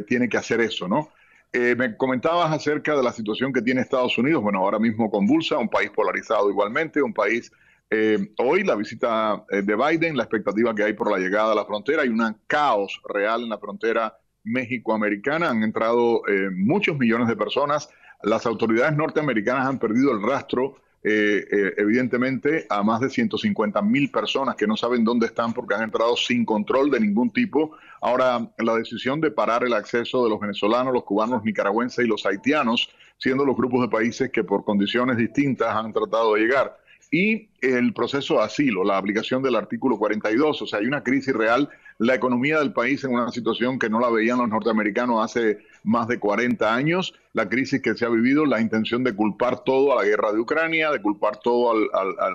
tiene que hacer eso, ¿no? Eh, me comentabas acerca de la situación que tiene Estados Unidos, bueno, ahora mismo convulsa, un país polarizado igualmente, un país... Eh, hoy la visita eh, de Biden, la expectativa que hay por la llegada a la frontera, hay un caos real en la frontera México-Americana, han entrado muchos millones de personas, las autoridades norteamericanas han perdido el rastro eh, eh, evidentemente a más de 150 mil personas que no saben dónde están porque han entrado sin control de ningún tipo. Ahora, la decisión de parar el acceso de los venezolanos, los cubanos, nicaragüenses y los haitianos, siendo los grupos de países que por condiciones distintas han tratado de llegar. Y el proceso de asilo, la aplicación del artículo 42, o sea, hay una crisis real, la economía del país en una situación que no la veían los norteamericanos hace más de 40 años, la crisis que se ha vivido, la intención de culpar todo a la guerra de Ucrania, de culpar todo al,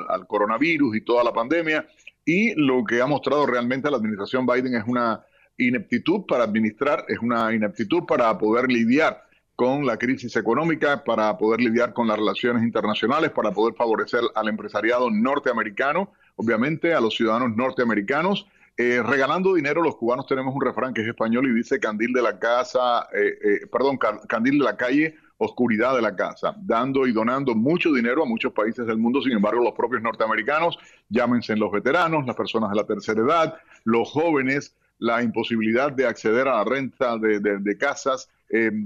al coronavirus y toda la pandemia. Y lo que ha mostrado realmente la administración Biden es una ineptitud para administrar, es una ineptitud para poder lidiar con la crisis económica, para poder lidiar con las relaciones internacionales, para poder favorecer al empresariado norteamericano, obviamente a los ciudadanos norteamericanos eh, regalando dinero, los cubanos tenemos un refrán que es español y dice candil de la casa, eh, eh, perdón, candil de la calle, oscuridad de la casa, dando y donando mucho dinero a muchos países del mundo. Sin embargo, los propios norteamericanos, llámense los veteranos, las personas de la tercera edad, los jóvenes, la imposibilidad de acceder a la renta de, de, casas.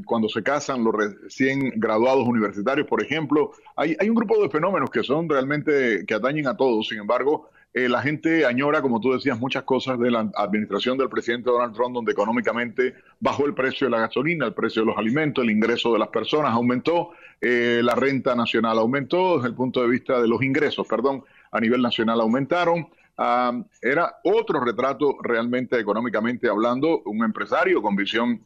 cuando se casan los recién graduados universitarios, por ejemplo, hay, hay, un grupo de fenómenos que son realmente que atañen a todos. Sin embargo, eh, la gente añora, como tú decías, muchas cosas de la administración del presidente Donald Trump, donde económicamente bajó el precio de la gasolina, el precio de los alimentos, el ingreso de las personas aumentó, eh, la renta nacional aumentó desde el punto de vista de los ingresos, perdón, a nivel nacional aumentaron. Ah, era otro retrato realmente económicamente hablando, un empresario con visión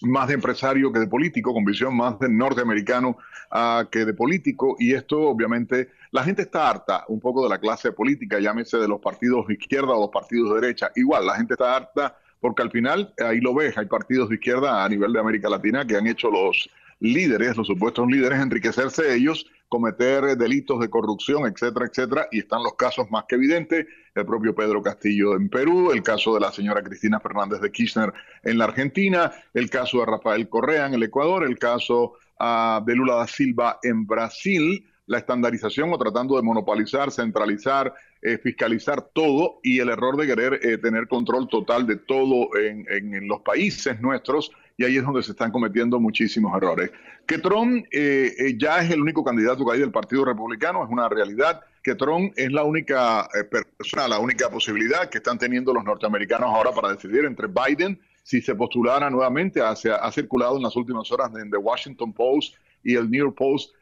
más de empresario que de político, con visión más de norteamericano ah, que de político, y esto obviamente la gente está harta un poco de la clase política, llámese de los partidos de izquierda o los partidos de derecha, igual la gente está harta porque al final, ahí lo ves, hay partidos de izquierda a nivel de América Latina que han hecho los líderes, los supuestos líderes, enriquecerse ellos cometer delitos de corrupción, etcétera, etcétera, y están los casos más que evidentes, el propio Pedro Castillo en Perú, el caso de la señora Cristina Fernández de Kirchner en la Argentina, el caso de Rafael Correa en el Ecuador, el caso ah, de Lula da Silva en Brasil, la estandarización o tratando de monopolizar, centralizar, eh, fiscalizar todo y el error de querer eh, tener control total de todo en los países nuestros y ahí es donde se están cometiendo muchísimos errores. Que Trump eh, eh, ya es el único candidato que hay del Partido Republicano, es una realidad. Que Trump es la única eh, persona, la única posibilidad que están teniendo los norteamericanos ahora para decidir entre Biden, si se postulara nuevamente, hacia, ha circulado en las últimas horas en The Washington Post y el New York Post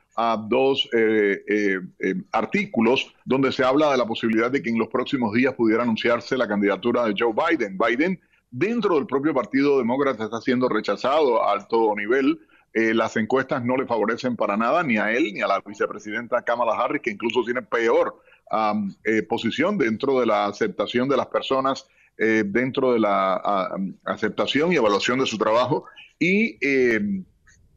dos artículos donde se habla de la posibilidad de que en los próximos días pudiera anunciarse la candidatura de Joe Biden. Biden dentro del propio Partido Demócrata está siendo rechazado a alto nivel. Eh, las encuestas no le favorecen para nada ni a él ni a la vicepresidenta Kamala Harris, que incluso tiene peor eh, posición dentro de la aceptación de las personas, eh, dentro de la aceptación y evaluación de su trabajo. Y em,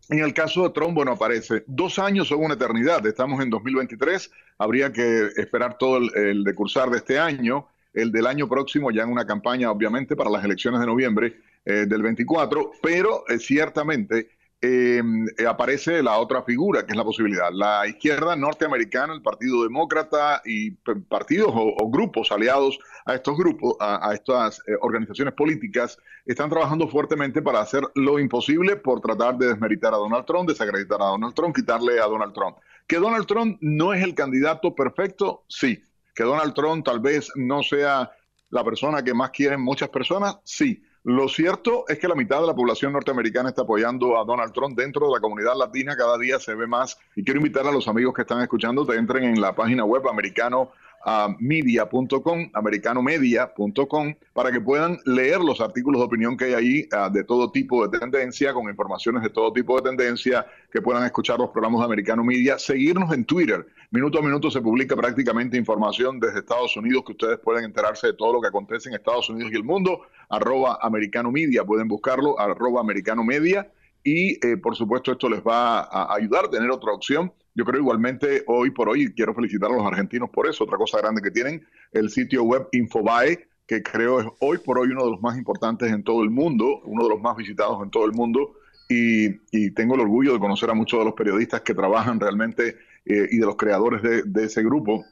en el caso de Trump, bueno, aparece dos años son una eternidad, estamos en 2023, habría que esperar todo el, el decursar de este año el del año próximo, ya en una campaña, obviamente, para las elecciones de noviembre eh, del 24, pero eh, ciertamente em, eh, aparece la otra figura, que es la posibilidad. La izquierda norteamericana, el Partido Demócrata y partidos o, grupos aliados a estos grupos, a, estas organizaciones políticas, están trabajando fuertemente para hacer lo imposible por tratar de desmeritar a Donald Trump, desacreditar a Donald Trump, quitarle a Donald Trump. Que Donald Trump no es el candidato perfecto, sí, que Donald Trump tal vez no sea la persona que más quieren muchas personas, sí. Lo cierto es que la mitad de la población norteamericana está apoyando a Donald Trump dentro de la comunidad latina, cada día se ve más. Y quiero invitar a los amigos que están escuchando, que entren en la página web americano a media.com, americanomedia.com, para que puedan leer los artículos de opinión que hay ahí ah, de todo tipo de tendencia, con informaciones de todo tipo de tendencia, que puedan escuchar los programas de Americano Media, seguirnos en Twitter. Minuto a minuto se publica prácticamente información desde Estados Unidos que ustedes pueden enterarse de todo lo que acontece en Estados Unidos y el mundo. Arroba Americano Media, pueden buscarlo, arroba Americano Media. Y eh, por supuesto esto les va a ayudar a tener otra opción yo creo igualmente hoy por hoy, quiero felicitar a los argentinos por eso, otra cosa grande que tienen, el sitio web Infobae, que creo es hoy por hoy uno de los más importantes en todo el mundo, uno de los más visitados en todo el mundo, y, tengo el orgullo de conocer a muchos de los periodistas que trabajan realmente eh, y de los creadores de, de ese grupo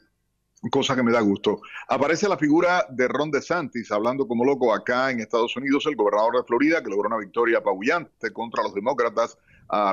cosa que me da gusto. Aparece la figura de Ron DeSantis hablando como loco acá en Estados Unidos, el gobernador de Florida, que logró una victoria apabullante contra los demócratas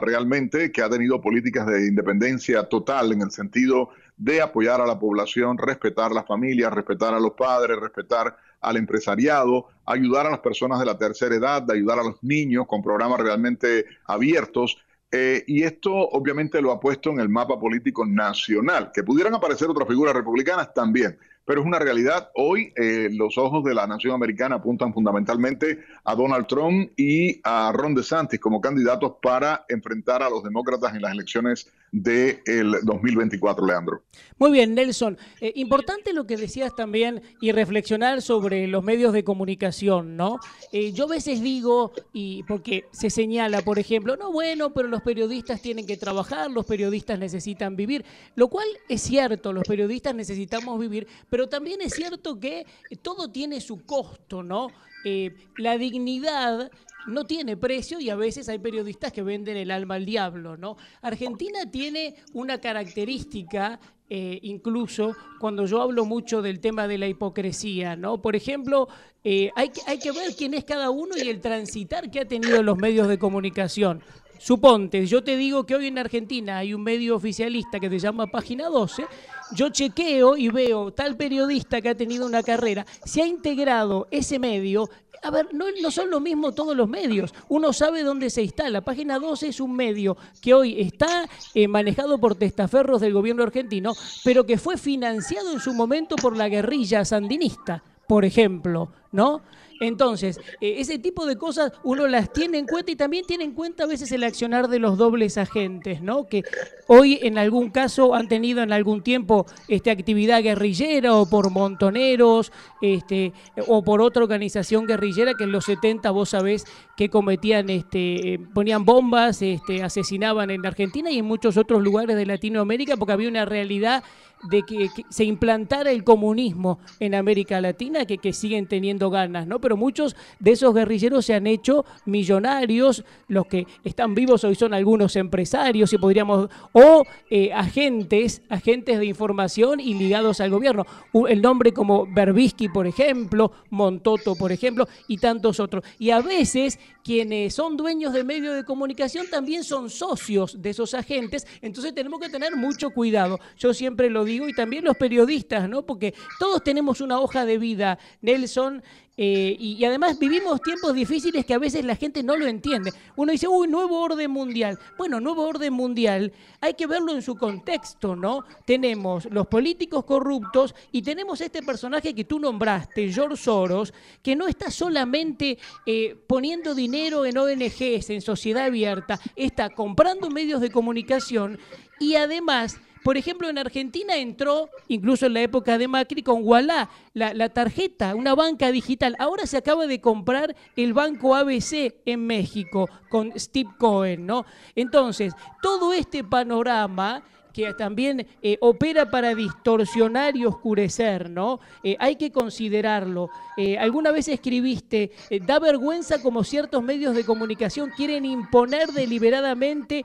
realmente que ha tenido políticas de independencia total en el sentido de apoyar a la población, respetar las familias, respetar a los padres, respetar al empresariado, ayudar a las personas de la tercera edad, de ayudar a los niños con programas realmente abiertos. Eh, y esto obviamente lo ha puesto en el mapa político nacional. Que pudieran aparecer otras figuras republicanas también, pero es una realidad. Hoy eh, los ojos de la nación americana apuntan fundamentalmente a Donald Trump y a Ron DeSantis como candidatos para enfrentar a los demócratas en las elecciones del 2024, Leandro. Muy bien, Nelson. Eh, importante lo que decías también y reflexionar sobre los medios de comunicación, ¿no? Eh, yo a veces digo, y porque se señala, por ejemplo, no, bueno, pero los periodistas tienen que trabajar, los periodistas necesitan vivir, lo cual es cierto, los periodistas necesitamos vivir, pero también es cierto que todo tiene su costo, ¿no? Eh, la dignidad no tiene precio y a veces hay periodistas que venden el alma al diablo, ¿no? Argentina tiene una característica eh, incluso cuando yo hablo mucho del tema de la hipocresía, ¿no? Por ejemplo, eh, hay, que, hay que ver quién es cada uno y el transitar que ha tenido los medios de comunicación. Suponte, yo te digo que hoy en Argentina hay un medio oficialista que se llama Página 12 yo chequeo y veo tal periodista que ha tenido una carrera, se ha integrado ese medio. A ver, no, no son lo mismo todos los medios. Uno sabe dónde se instala. Página 12 es un medio que hoy está eh, manejado por testaferros del gobierno argentino, pero que fue financiado en su momento por la guerrilla sandinista, por ejemplo, ¿no? Entonces, eh, ese tipo de cosas uno las tiene en cuenta y también tiene en cuenta a veces el accionar de los dobles agentes, ¿no? Que hoy en algún caso han tenido en algún tiempo este, actividad guerrillera o por montoneros este, o por otra organización guerrillera que en los 70 vos sabés que cometían, este, eh, ponían bombas, este, asesinaban en Argentina y en muchos otros lugares de Latinoamérica porque había una realidad de que, se implantara el comunismo en América Latina, que, que siguen teniendo ganas, ¿no? Pero muchos de esos guerrilleros se han hecho millonarios, los que están vivos hoy son algunos empresarios, y podríamos, o eh, agentes, agentes de información y ligados al gobierno. El nombre como Berbisky, por ejemplo, Montoto, por ejemplo, y tantos otros. Y a veces quienes son dueños de medios de comunicación también son socios de esos agentes, entonces tenemos que tener mucho cuidado. Yo siempre lo digo, y también los periodistas, ¿no? Porque todos tenemos una hoja de vida, Nelson, eh, y, además vivimos tiempos difíciles que a veces la gente no lo entiende. Uno dice, uy, nuevo orden mundial. Bueno, nuevo orden mundial, hay que verlo en su contexto, ¿no? Tenemos los políticos corruptos y tenemos este personaje que tú nombraste, George Soros, que no está solamente eh, poniendo dinero en ONGs, en sociedad abierta, está comprando medios de comunicación y además por ejemplo, en Argentina entró, incluso en la época de Macri, con Wallah, la, tarjeta, una banca digital. Ahora se acaba de comprar el banco ABC en México con Steve Cohen, ¿no? Entonces, todo este panorama que también eh, opera para distorsionar y oscurecer, ¿no? Eh, hay que considerarlo. Eh, alguna vez escribiste, da vergüenza como ciertos medios de comunicación quieren imponer deliberadamente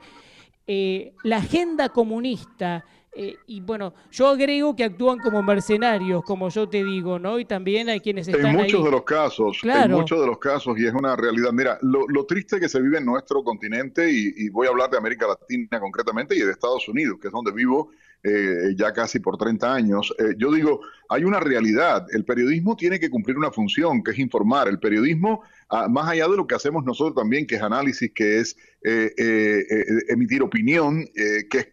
eh, la agenda comunista. Eh, y bueno, yo agrego que actúan como mercenarios, como yo te digo, ¿no? Y también hay quienes están. En muchos de los casos, en muchos de los casos, y es una realidad. Mira, lo, triste que se vive en nuestro continente, y, y, voy a hablar de América Latina concretamente y de Estados Unidos, que es donde vivo, eh, ya casi por 30 años. Eh, yo digo, hay una realidad. El periodismo tiene que cumplir una función, que es informar. El periodismo, ah, más allá de lo que hacemos nosotros también, que es análisis, que es eh, emitir opinión, que es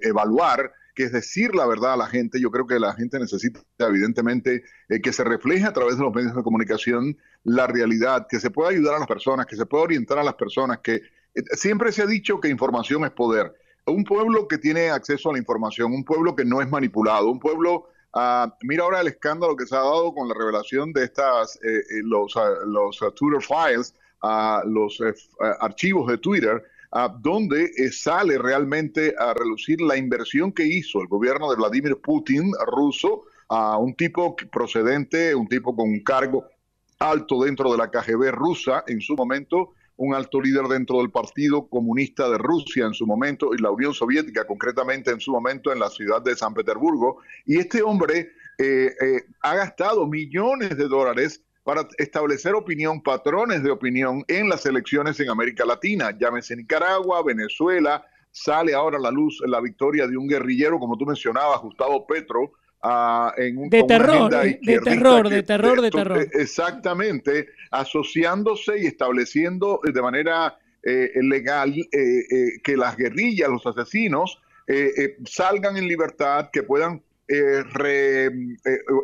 evaluar, que es decir la verdad a la gente. Yo creo que la gente necesita, evidentemente, que se refleje a través de los medios de comunicación la realidad, que se pueda ayudar a las personas, que se pueda orientar a las personas, que siempre se ha dicho que información es poder un pueblo que tiene acceso a la información, un pueblo que no es manipulado, un pueblo... Ah, mira ahora el escándalo que se ha dado con la revelación de estas, eh, eh, los, ah, los ah, Twitter files, los eh, archivos de Twitter, donde sale realmente a relucir la inversión que hizo el gobierno de Vladimir Putin, ruso, a un tipo procedente, un tipo con un cargo alto dentro de la KGB rusa en su momento, un alto líder dentro del Partido Comunista de Rusia en su momento y la Unión Soviética, concretamente en su momento en la ciudad de San Petersburgo. Y este hombre eh, eh, ha gastado millones de dólares para establecer opinión, patrones de opinión en las elecciones en América Latina, llámese Nicaragua, Venezuela, sale ahora a la luz la victoria de un guerrillero, como tú mencionabas, Gustavo Petro, en un, de, terror, de, terror, de terror, de terror, Exactamente, asociándose y estableciendo de manera eh, legal eh, eh, que las guerrillas, los asesinos, eh, salgan en libertad, que puedan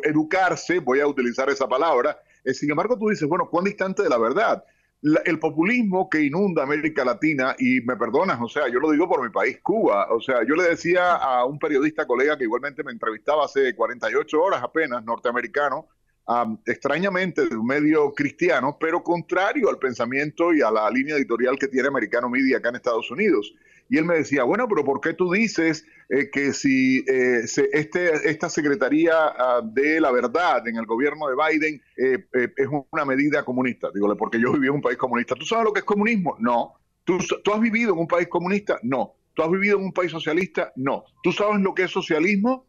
educarse, voy a utilizar esa palabra. sin embargo, tú dices, bueno, ¿cuán distante de la verdad? el populismo que inunda América Latina, y me perdonas, o sea, yo lo digo por mi país, Cuba, o sea, yo le decía a un periodista colega que igualmente me entrevistaba hace 48 horas apenas, norteamericano, extrañamente de un medio cristiano, pero contrario al pensamiento y a la línea editorial que tiene Americano Media acá en Estados Unidos y él me decía, bueno, pero ¿por qué tú dices eh, que si eh, este, esta Secretaría ah, de la Verdad en el gobierno de Biden eh, es una medida comunista? Digo, porque yo viví en un país comunista. ¿Tú sabes lo que es comunismo? No. ¿Tú, has vivido en un país comunista? No. ¿Tú has vivido en un país socialista? No. ¿Tú sabes lo que es socialismo?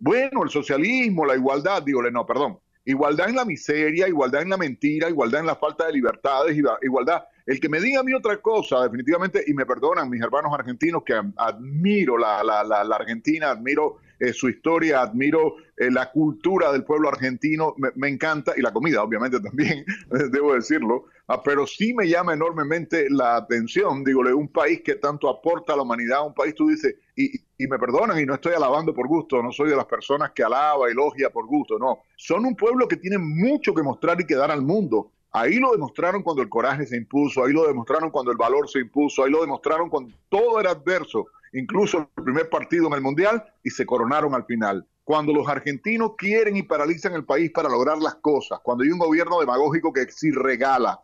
Bueno, el socialismo, la igualdad, Digo, no, perdón. Igualdad en la miseria, igualdad en la mentira, igualdad en la falta de libertades, igualdad el que me diga a mí otra cosa, definitivamente, y me perdonan mis hermanos argentinos que admiro la, Argentina, admiro eh, su historia, admiro eh, la cultura del pueblo argentino, me, encanta, y la comida, obviamente también, debo decirlo, ah, pero sí me llama enormemente la atención, de un país que tanto aporta a la humanidad, un país, tú dices, y, me perdonan, y no estoy alabando por gusto, no soy de las personas que alaba, elogia por gusto, no, son un pueblo que tiene mucho que mostrar y que dar al mundo, Ahí lo demostraron cuando el coraje se impuso, ahí lo demostraron cuando el valor se impuso, ahí lo demostraron cuando todo era adverso, incluso el primer partido en el Mundial, y se coronaron al final. Cuando los argentinos quieren y paralizan el país para lograr las cosas, cuando hay un gobierno demagógico que sí regala,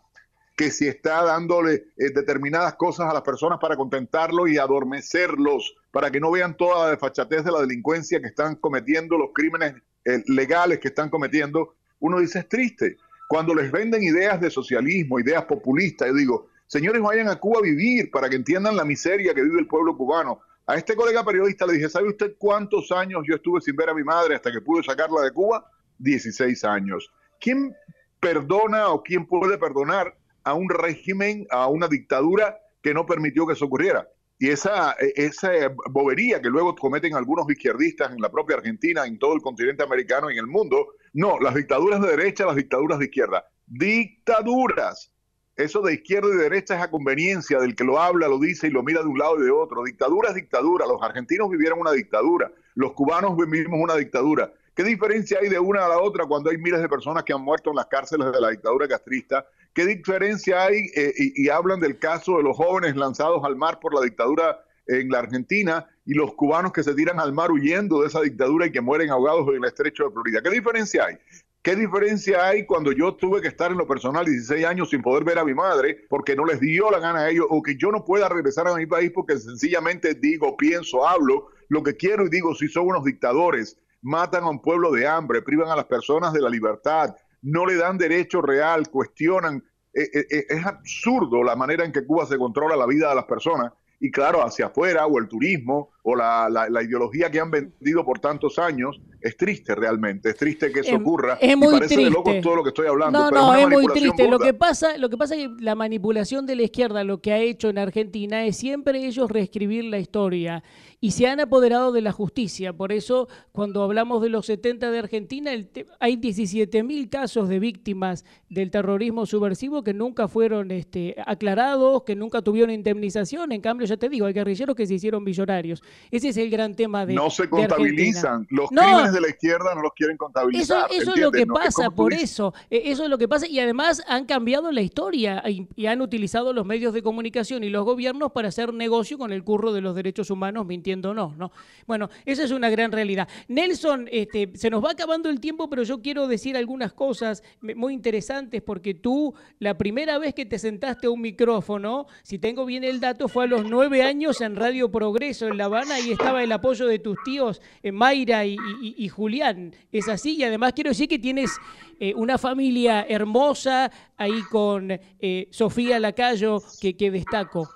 que si está dándole eh, determinadas cosas a las personas para contentarlos y adormecerlos, para que no vean toda la desfachatez de la delincuencia que están cometiendo, los crímenes eh, legales que están cometiendo, uno dice es triste. Cuando les venden ideas de socialismo, ideas populistas, yo digo, señores, vayan a Cuba a vivir para que entiendan la miseria que vive el pueblo cubano. A este colega periodista le dije, ¿sabe usted cuántos años yo estuve sin ver a mi madre hasta que pude sacarla de Cuba? 16 años. ¿Quién perdona o quién puede perdonar a un régimen, a una dictadura que no permitió que eso ocurriera? Y esa, e, esa bobería que luego cometen algunos izquierdistas en la propia Argentina, en todo el continente americano y en el mundo, no, las dictaduras de derecha, las dictaduras de izquierda. Dictaduras. Eso de izquierda y derecha es a conveniencia del que lo habla, lo dice y lo mira de un lado y de otro. Dictadura es dictadura. Los argentinos vivieron una dictadura. Los cubanos vivimos una dictadura. ¿Qué diferencia hay de una a la otra cuando hay miles de personas que han muerto en las cárceles de la dictadura castrista? ¿Qué diferencia hay? Eh, y, y, hablan del caso de los jóvenes lanzados al mar por la dictadura en la Argentina y los cubanos que se tiran al mar huyendo de esa dictadura y que mueren ahogados en el estrecho de Florida. ¿Qué diferencia hay? ¿Qué diferencia hay cuando yo tuve que estar en lo personal 16 años sin poder ver a mi madre porque no les dio la gana a ellos o que yo no pueda regresar a mi país porque sencillamente digo, pienso, hablo lo que quiero y digo si son unos dictadores, matan a un pueblo de hambre, privan a las personas de la libertad, no le dan derecho real, cuestionan. Eh, eh, eh, es absurdo la manera en que Cuba se controla la vida de las personas y claro, hacia afuera, o el turismo, o la, la, ideología que han vendido por tantos años, es triste realmente, es triste que eso em, ocurra. Es muy y parece de locos todo lo que estoy hablando. No, no, es, muy triste. Lo que, pasa, lo que pasa es que la manipulación de la izquierda, lo que ha hecho en Argentina, es siempre ellos reescribir la historia y se han apoderado de la justicia. Por eso, cuando hablamos de los 70 de Argentina, el hay 17.000 casos de víctimas del terrorismo subversivo que nunca fueron este, aclarados, que nunca tuvieron indemnización. En cambio, ya te digo, hay guerrilleros que se hicieron millonarios. Ese es el gran tema de. No se contabilizan. Los de la izquierda no los quieren contabilizar. Eso, es lo que pasa, por eso. E, eso es lo que pasa. Y además han cambiado la historia y, han utilizado los medios de comunicación y los gobiernos para hacer negocio con el curro de los derechos humanos, mintiéndonos, ¿no? Bueno, esa es una gran realidad. Nelson, este, se nos va acabando el tiempo, pero yo quiero decir algunas cosas muy interesantes porque tú, la primera vez que te sentaste a un micrófono, si tengo bien el dato, fue a los nueve años en Radio Progreso en La Habana y estaba el apoyo de tus tíos, eh, Mayra y, y Julián. Es así y además quiero decir que tienes eh, una familia hermosa ahí con eh, Sofía Lacayo que, destaco.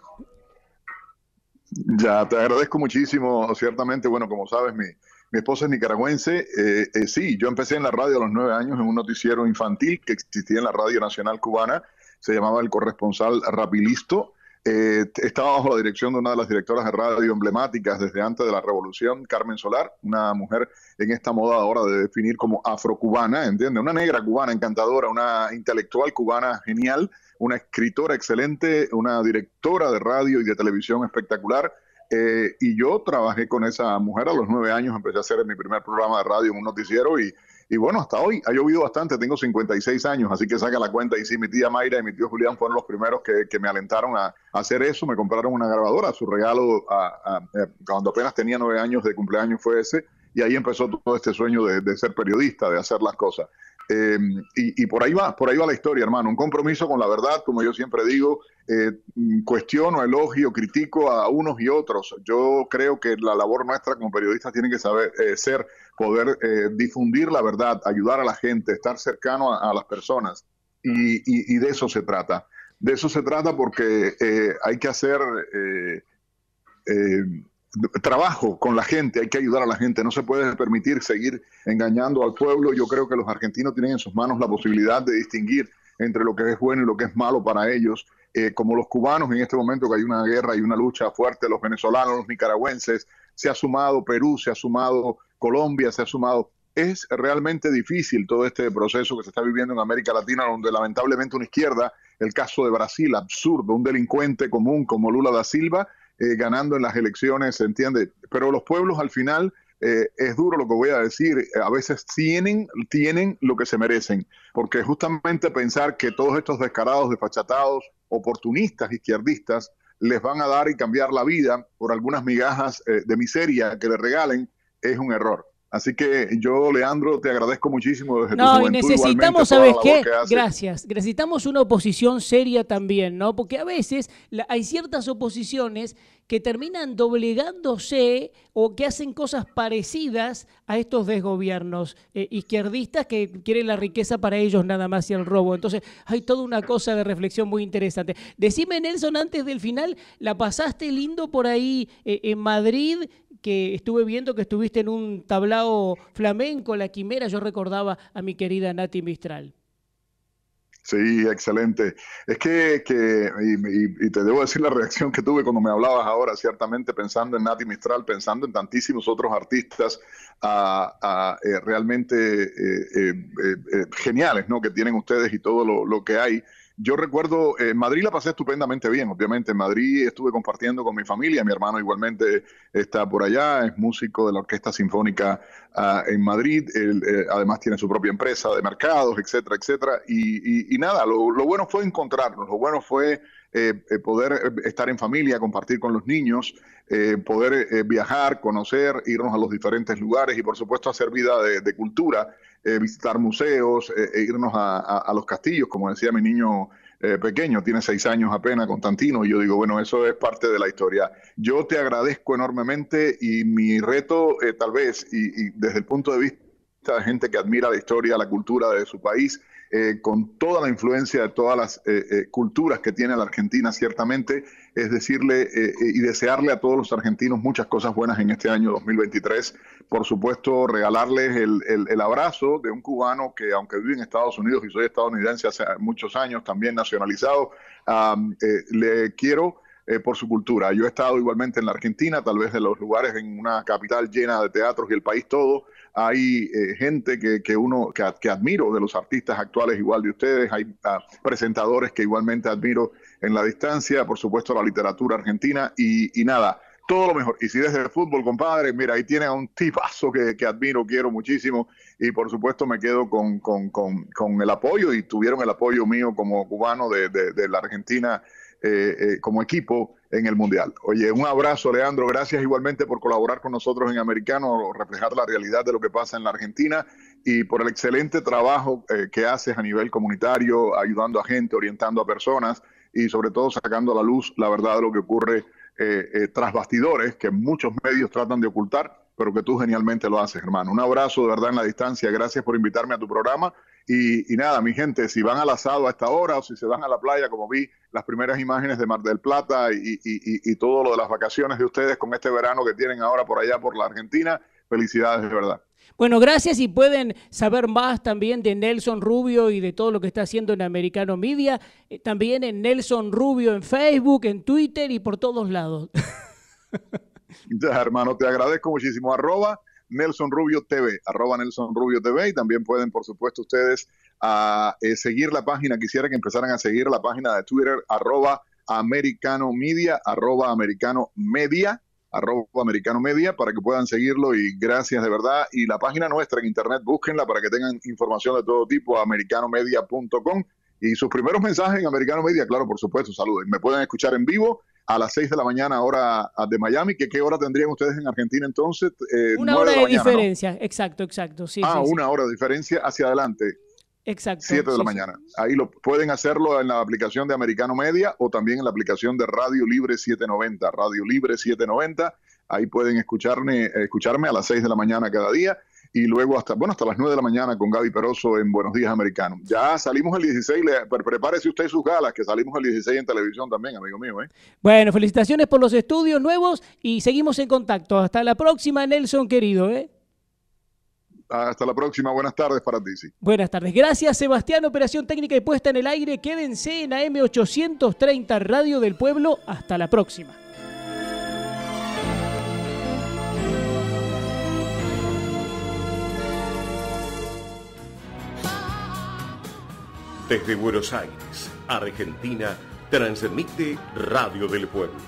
Ya, te agradezco muchísimo, ciertamente, bueno, como sabes, mi, mi esposa es nicaragüense. Eh, sí, yo empecé en la radio a los nueve años en un noticiero infantil que existía en la Radio Nacional Cubana. Se llamaba El Corresponsal Rapilisto. Eh, estaba bajo la dirección de una de las directoras de radio emblemáticas desde antes de la revolución, Carmen Solar, una mujer en esta moda ahora de definir como afrocubana, ¿entiende? Una negra cubana encantadora, una intelectual cubana genial, una escritora excelente, una directora de radio y de televisión espectacular. Eh, y yo trabajé con esa mujer a los nueve años, empecé a hacer mi primer programa de radio en un noticiero y y bueno, hasta hoy ha llovido bastante, tengo 56 años, así que saca la cuenta. Y sí, mi tía Mayra y mi tío Julián fueron los primeros que, me alentaron a, hacer eso. Me compraron una grabadora, su regalo eh, cuando apenas tenía nueve años de cumpleaños fue ese. Y ahí empezó todo este sueño de, de ser periodista, de hacer las cosas. Eh, y, por ahí va, por ahí va la historia, hermano. Un compromiso con la verdad, como yo siempre digo, eh, cuestiono, elogio, critico a unos y otros. Yo creo que la labor nuestra como periodistas tiene que saber eh, ser poder difundir la verdad, ayudar a la gente, estar cercano a, las personas. Y, y, de eso se trata. De eso se trata porque hay que hacer trabajo con la gente, hay que ayudar a la gente, no se puede permitir seguir engañando al pueblo. Yo creo que los argentinos tienen en sus manos la posibilidad de distinguir entre lo que es bueno y lo que es malo para ellos, eh, como los cubanos en este momento que hay una guerra y una lucha fuerte, los venezolanos, los nicaragüenses, se ha sumado Perú, se ha sumado Colombia, se ha sumado... Es realmente difícil todo este proceso que se está viviendo en América Latina, donde lamentablemente una izquierda, el caso de Brasil, absurdo, un delincuente común como Lula da Silva, eh, ganando en las elecciones, ¿se entiende? Pero los pueblos al final, eh, es duro lo que voy a decir, eh, a veces tienen, tienen lo que se merecen, porque justamente pensar que todos estos descarados, desfachatados, oportunistas, izquierdistas, les van a dar y cambiar la vida por algunas migajas de miseria que les regalen, es un error. Así que yo, Leandro, te agradezco muchísimo. Desde no, y necesitamos, ¿sabes qué? Gracias. Necesitamos una oposición seria también, ¿no? Porque a veces hay ciertas oposiciones que terminan doblegándose o que hacen cosas parecidas a estos desgobiernos eh, izquierdistas que quieren la riqueza para ellos nada más y el robo. Entonces, hay toda una cosa de reflexión muy interesante. Decime, Nelson, antes del final, ¿la pasaste lindo por ahí eh, en Madrid? que estuve viendo que estuviste en un tablao flamenco, la quimera, yo recordaba a mi querida Nati Mistral. Sí, excelente. Es que, y, te debo decir la reacción que tuve cuando me hablabas ahora, ciertamente pensando en Nati Mistral, pensando en tantísimos otros artistas eh, realmente eh, eh, geniales, ¿no? Que tienen ustedes y todo lo, lo que hay. Yo recuerdo, eh, en Madrid la pasé estupendamente bien, obviamente. En Madrid estuve compartiendo con mi familia, mi hermano igualmente está por allá, es músico de la Orquesta Sinfónica ah, en Madrid, eh, además tiene su propia empresa de mercados, etcétera, etcétera. Y, nada, lo, bueno fue encontrarnos, lo bueno fue eh, poder estar en familia, compartir con los niños, poder viajar, conocer, irnos a los diferentes lugares y por supuesto hacer vida de cultura eh, visitar museos, eh, e irnos a, los castillos, como decía mi niño eh, pequeño, tiene seis años apenas, Constantino, y yo digo, bueno, eso es parte de la historia. Yo te agradezco enormemente y mi reto tal vez, y, y, desde el punto de vista de gente que admira la historia, la cultura de su país, con toda la influencia de todas las culturas que tiene la Argentina, ciertamente, es decirle eh, eh, y desearle a todos los argentinos muchas cosas buenas en este año 2023. Por supuesto, regalarles el, abrazo de un cubano que, aunque vive en Estados Unidos y soy estadounidense hace muchos años, también nacionalizado, eh, le quiero... por su cultura. Yo he estado igualmente en la Argentina, tal vez en los lugares en una capital llena de teatros y el país todo. Hay gente que, uno que, admiro de los artistas actuales igual de ustedes, hay ah, presentadores que igualmente admiro en la distancia, por supuesto la literatura argentina y, nada, todo lo mejor. Y si desde el fútbol, compadre, mira, ahí tiene a un tipazo que, que admiro, quiero muchísimo y por supuesto me quedo con, el apoyo y tuvieron el apoyo mío como cubano de, la Argentina eh, eh, como equipo en el Mundial. Oye, un abrazo, Leandro. Gracias igualmente por colaborar con nosotros en Americano, reflejar la realidad de lo que pasa en la Argentina y por el excelente trabajo eh, que haces a nivel comunitario, ayudando a gente, orientando a personas y sobre todo sacando a la luz la verdad de lo que ocurre eh, eh, tras bastidores que muchos medios tratan de ocultar, pero que tú genialmente lo haces, hermano. Un abrazo de verdad en la distancia, gracias por invitarme a tu programa. Y, y, nada, mi gente, si van al asado a esta hora o si se van a la playa, como vi las primeras imágenes de Mar del Plata y, y, y todo lo de las vacaciones de ustedes con este verano que tienen ahora por allá por la Argentina, felicidades de verdad. Bueno, gracias y pueden saber más también de Nelson Rubio y de todo lo que está haciendo en Americano Media, eh, también en Nelson Rubio en Facebook, en Twitter y por todos lados. Ya, hermano, te agradezco muchísimo. Arroba Nelson Rubio TV, arroba Nelson Rubio TV y también pueden, por supuesto, ustedes a, eh, seguir la página. Quisiera que empezaran a seguir la página de Twitter, arroba Americano Media, arroba Americano Media arroba americano media, para que puedan seguirlo y gracias de verdad. Y la página nuestra en internet, búsquenla para que tengan información de todo tipo, americanomedia.com. Y sus primeros mensajes en Americano Media, claro, por supuesto, saludos, Me pueden escuchar en vivo a las 6 de la mañana, hora de Miami. que qué hora tendrían ustedes en Argentina entonces? Eh, una hora de, diferencia, exacto, exacto. Sí, ah, una hora de diferencia hacia adelante. Exacto. 7 de la mañana. Ahí lo pueden hacerlo en la aplicación de Americano Media o también en la aplicación de Radio Libre 790. Radio Libre 790. Ahí pueden escucharme, escucharme a las 6 de la mañana cada día y luego hasta, bueno, hasta las 9 de la mañana con Gaby Peroso en Buenos Días Americano, Ya salimos el 16, prepárese usted sus galas, que salimos el 16 en televisión también, amigo mío. ¿eh? Bueno, felicitaciones por los estudios nuevos y seguimos en contacto. Hasta la próxima, Nelson, querido. ¿eh? Hasta la próxima. Buenas tardes para Buenas tardes. Gracias, Sebastián. Operación técnica y puesta en el aire. Quédense en AM830 Radio del Pueblo. Hasta la próxima. Desde Buenos Aires, Argentina, transmite Radio del Pueblo.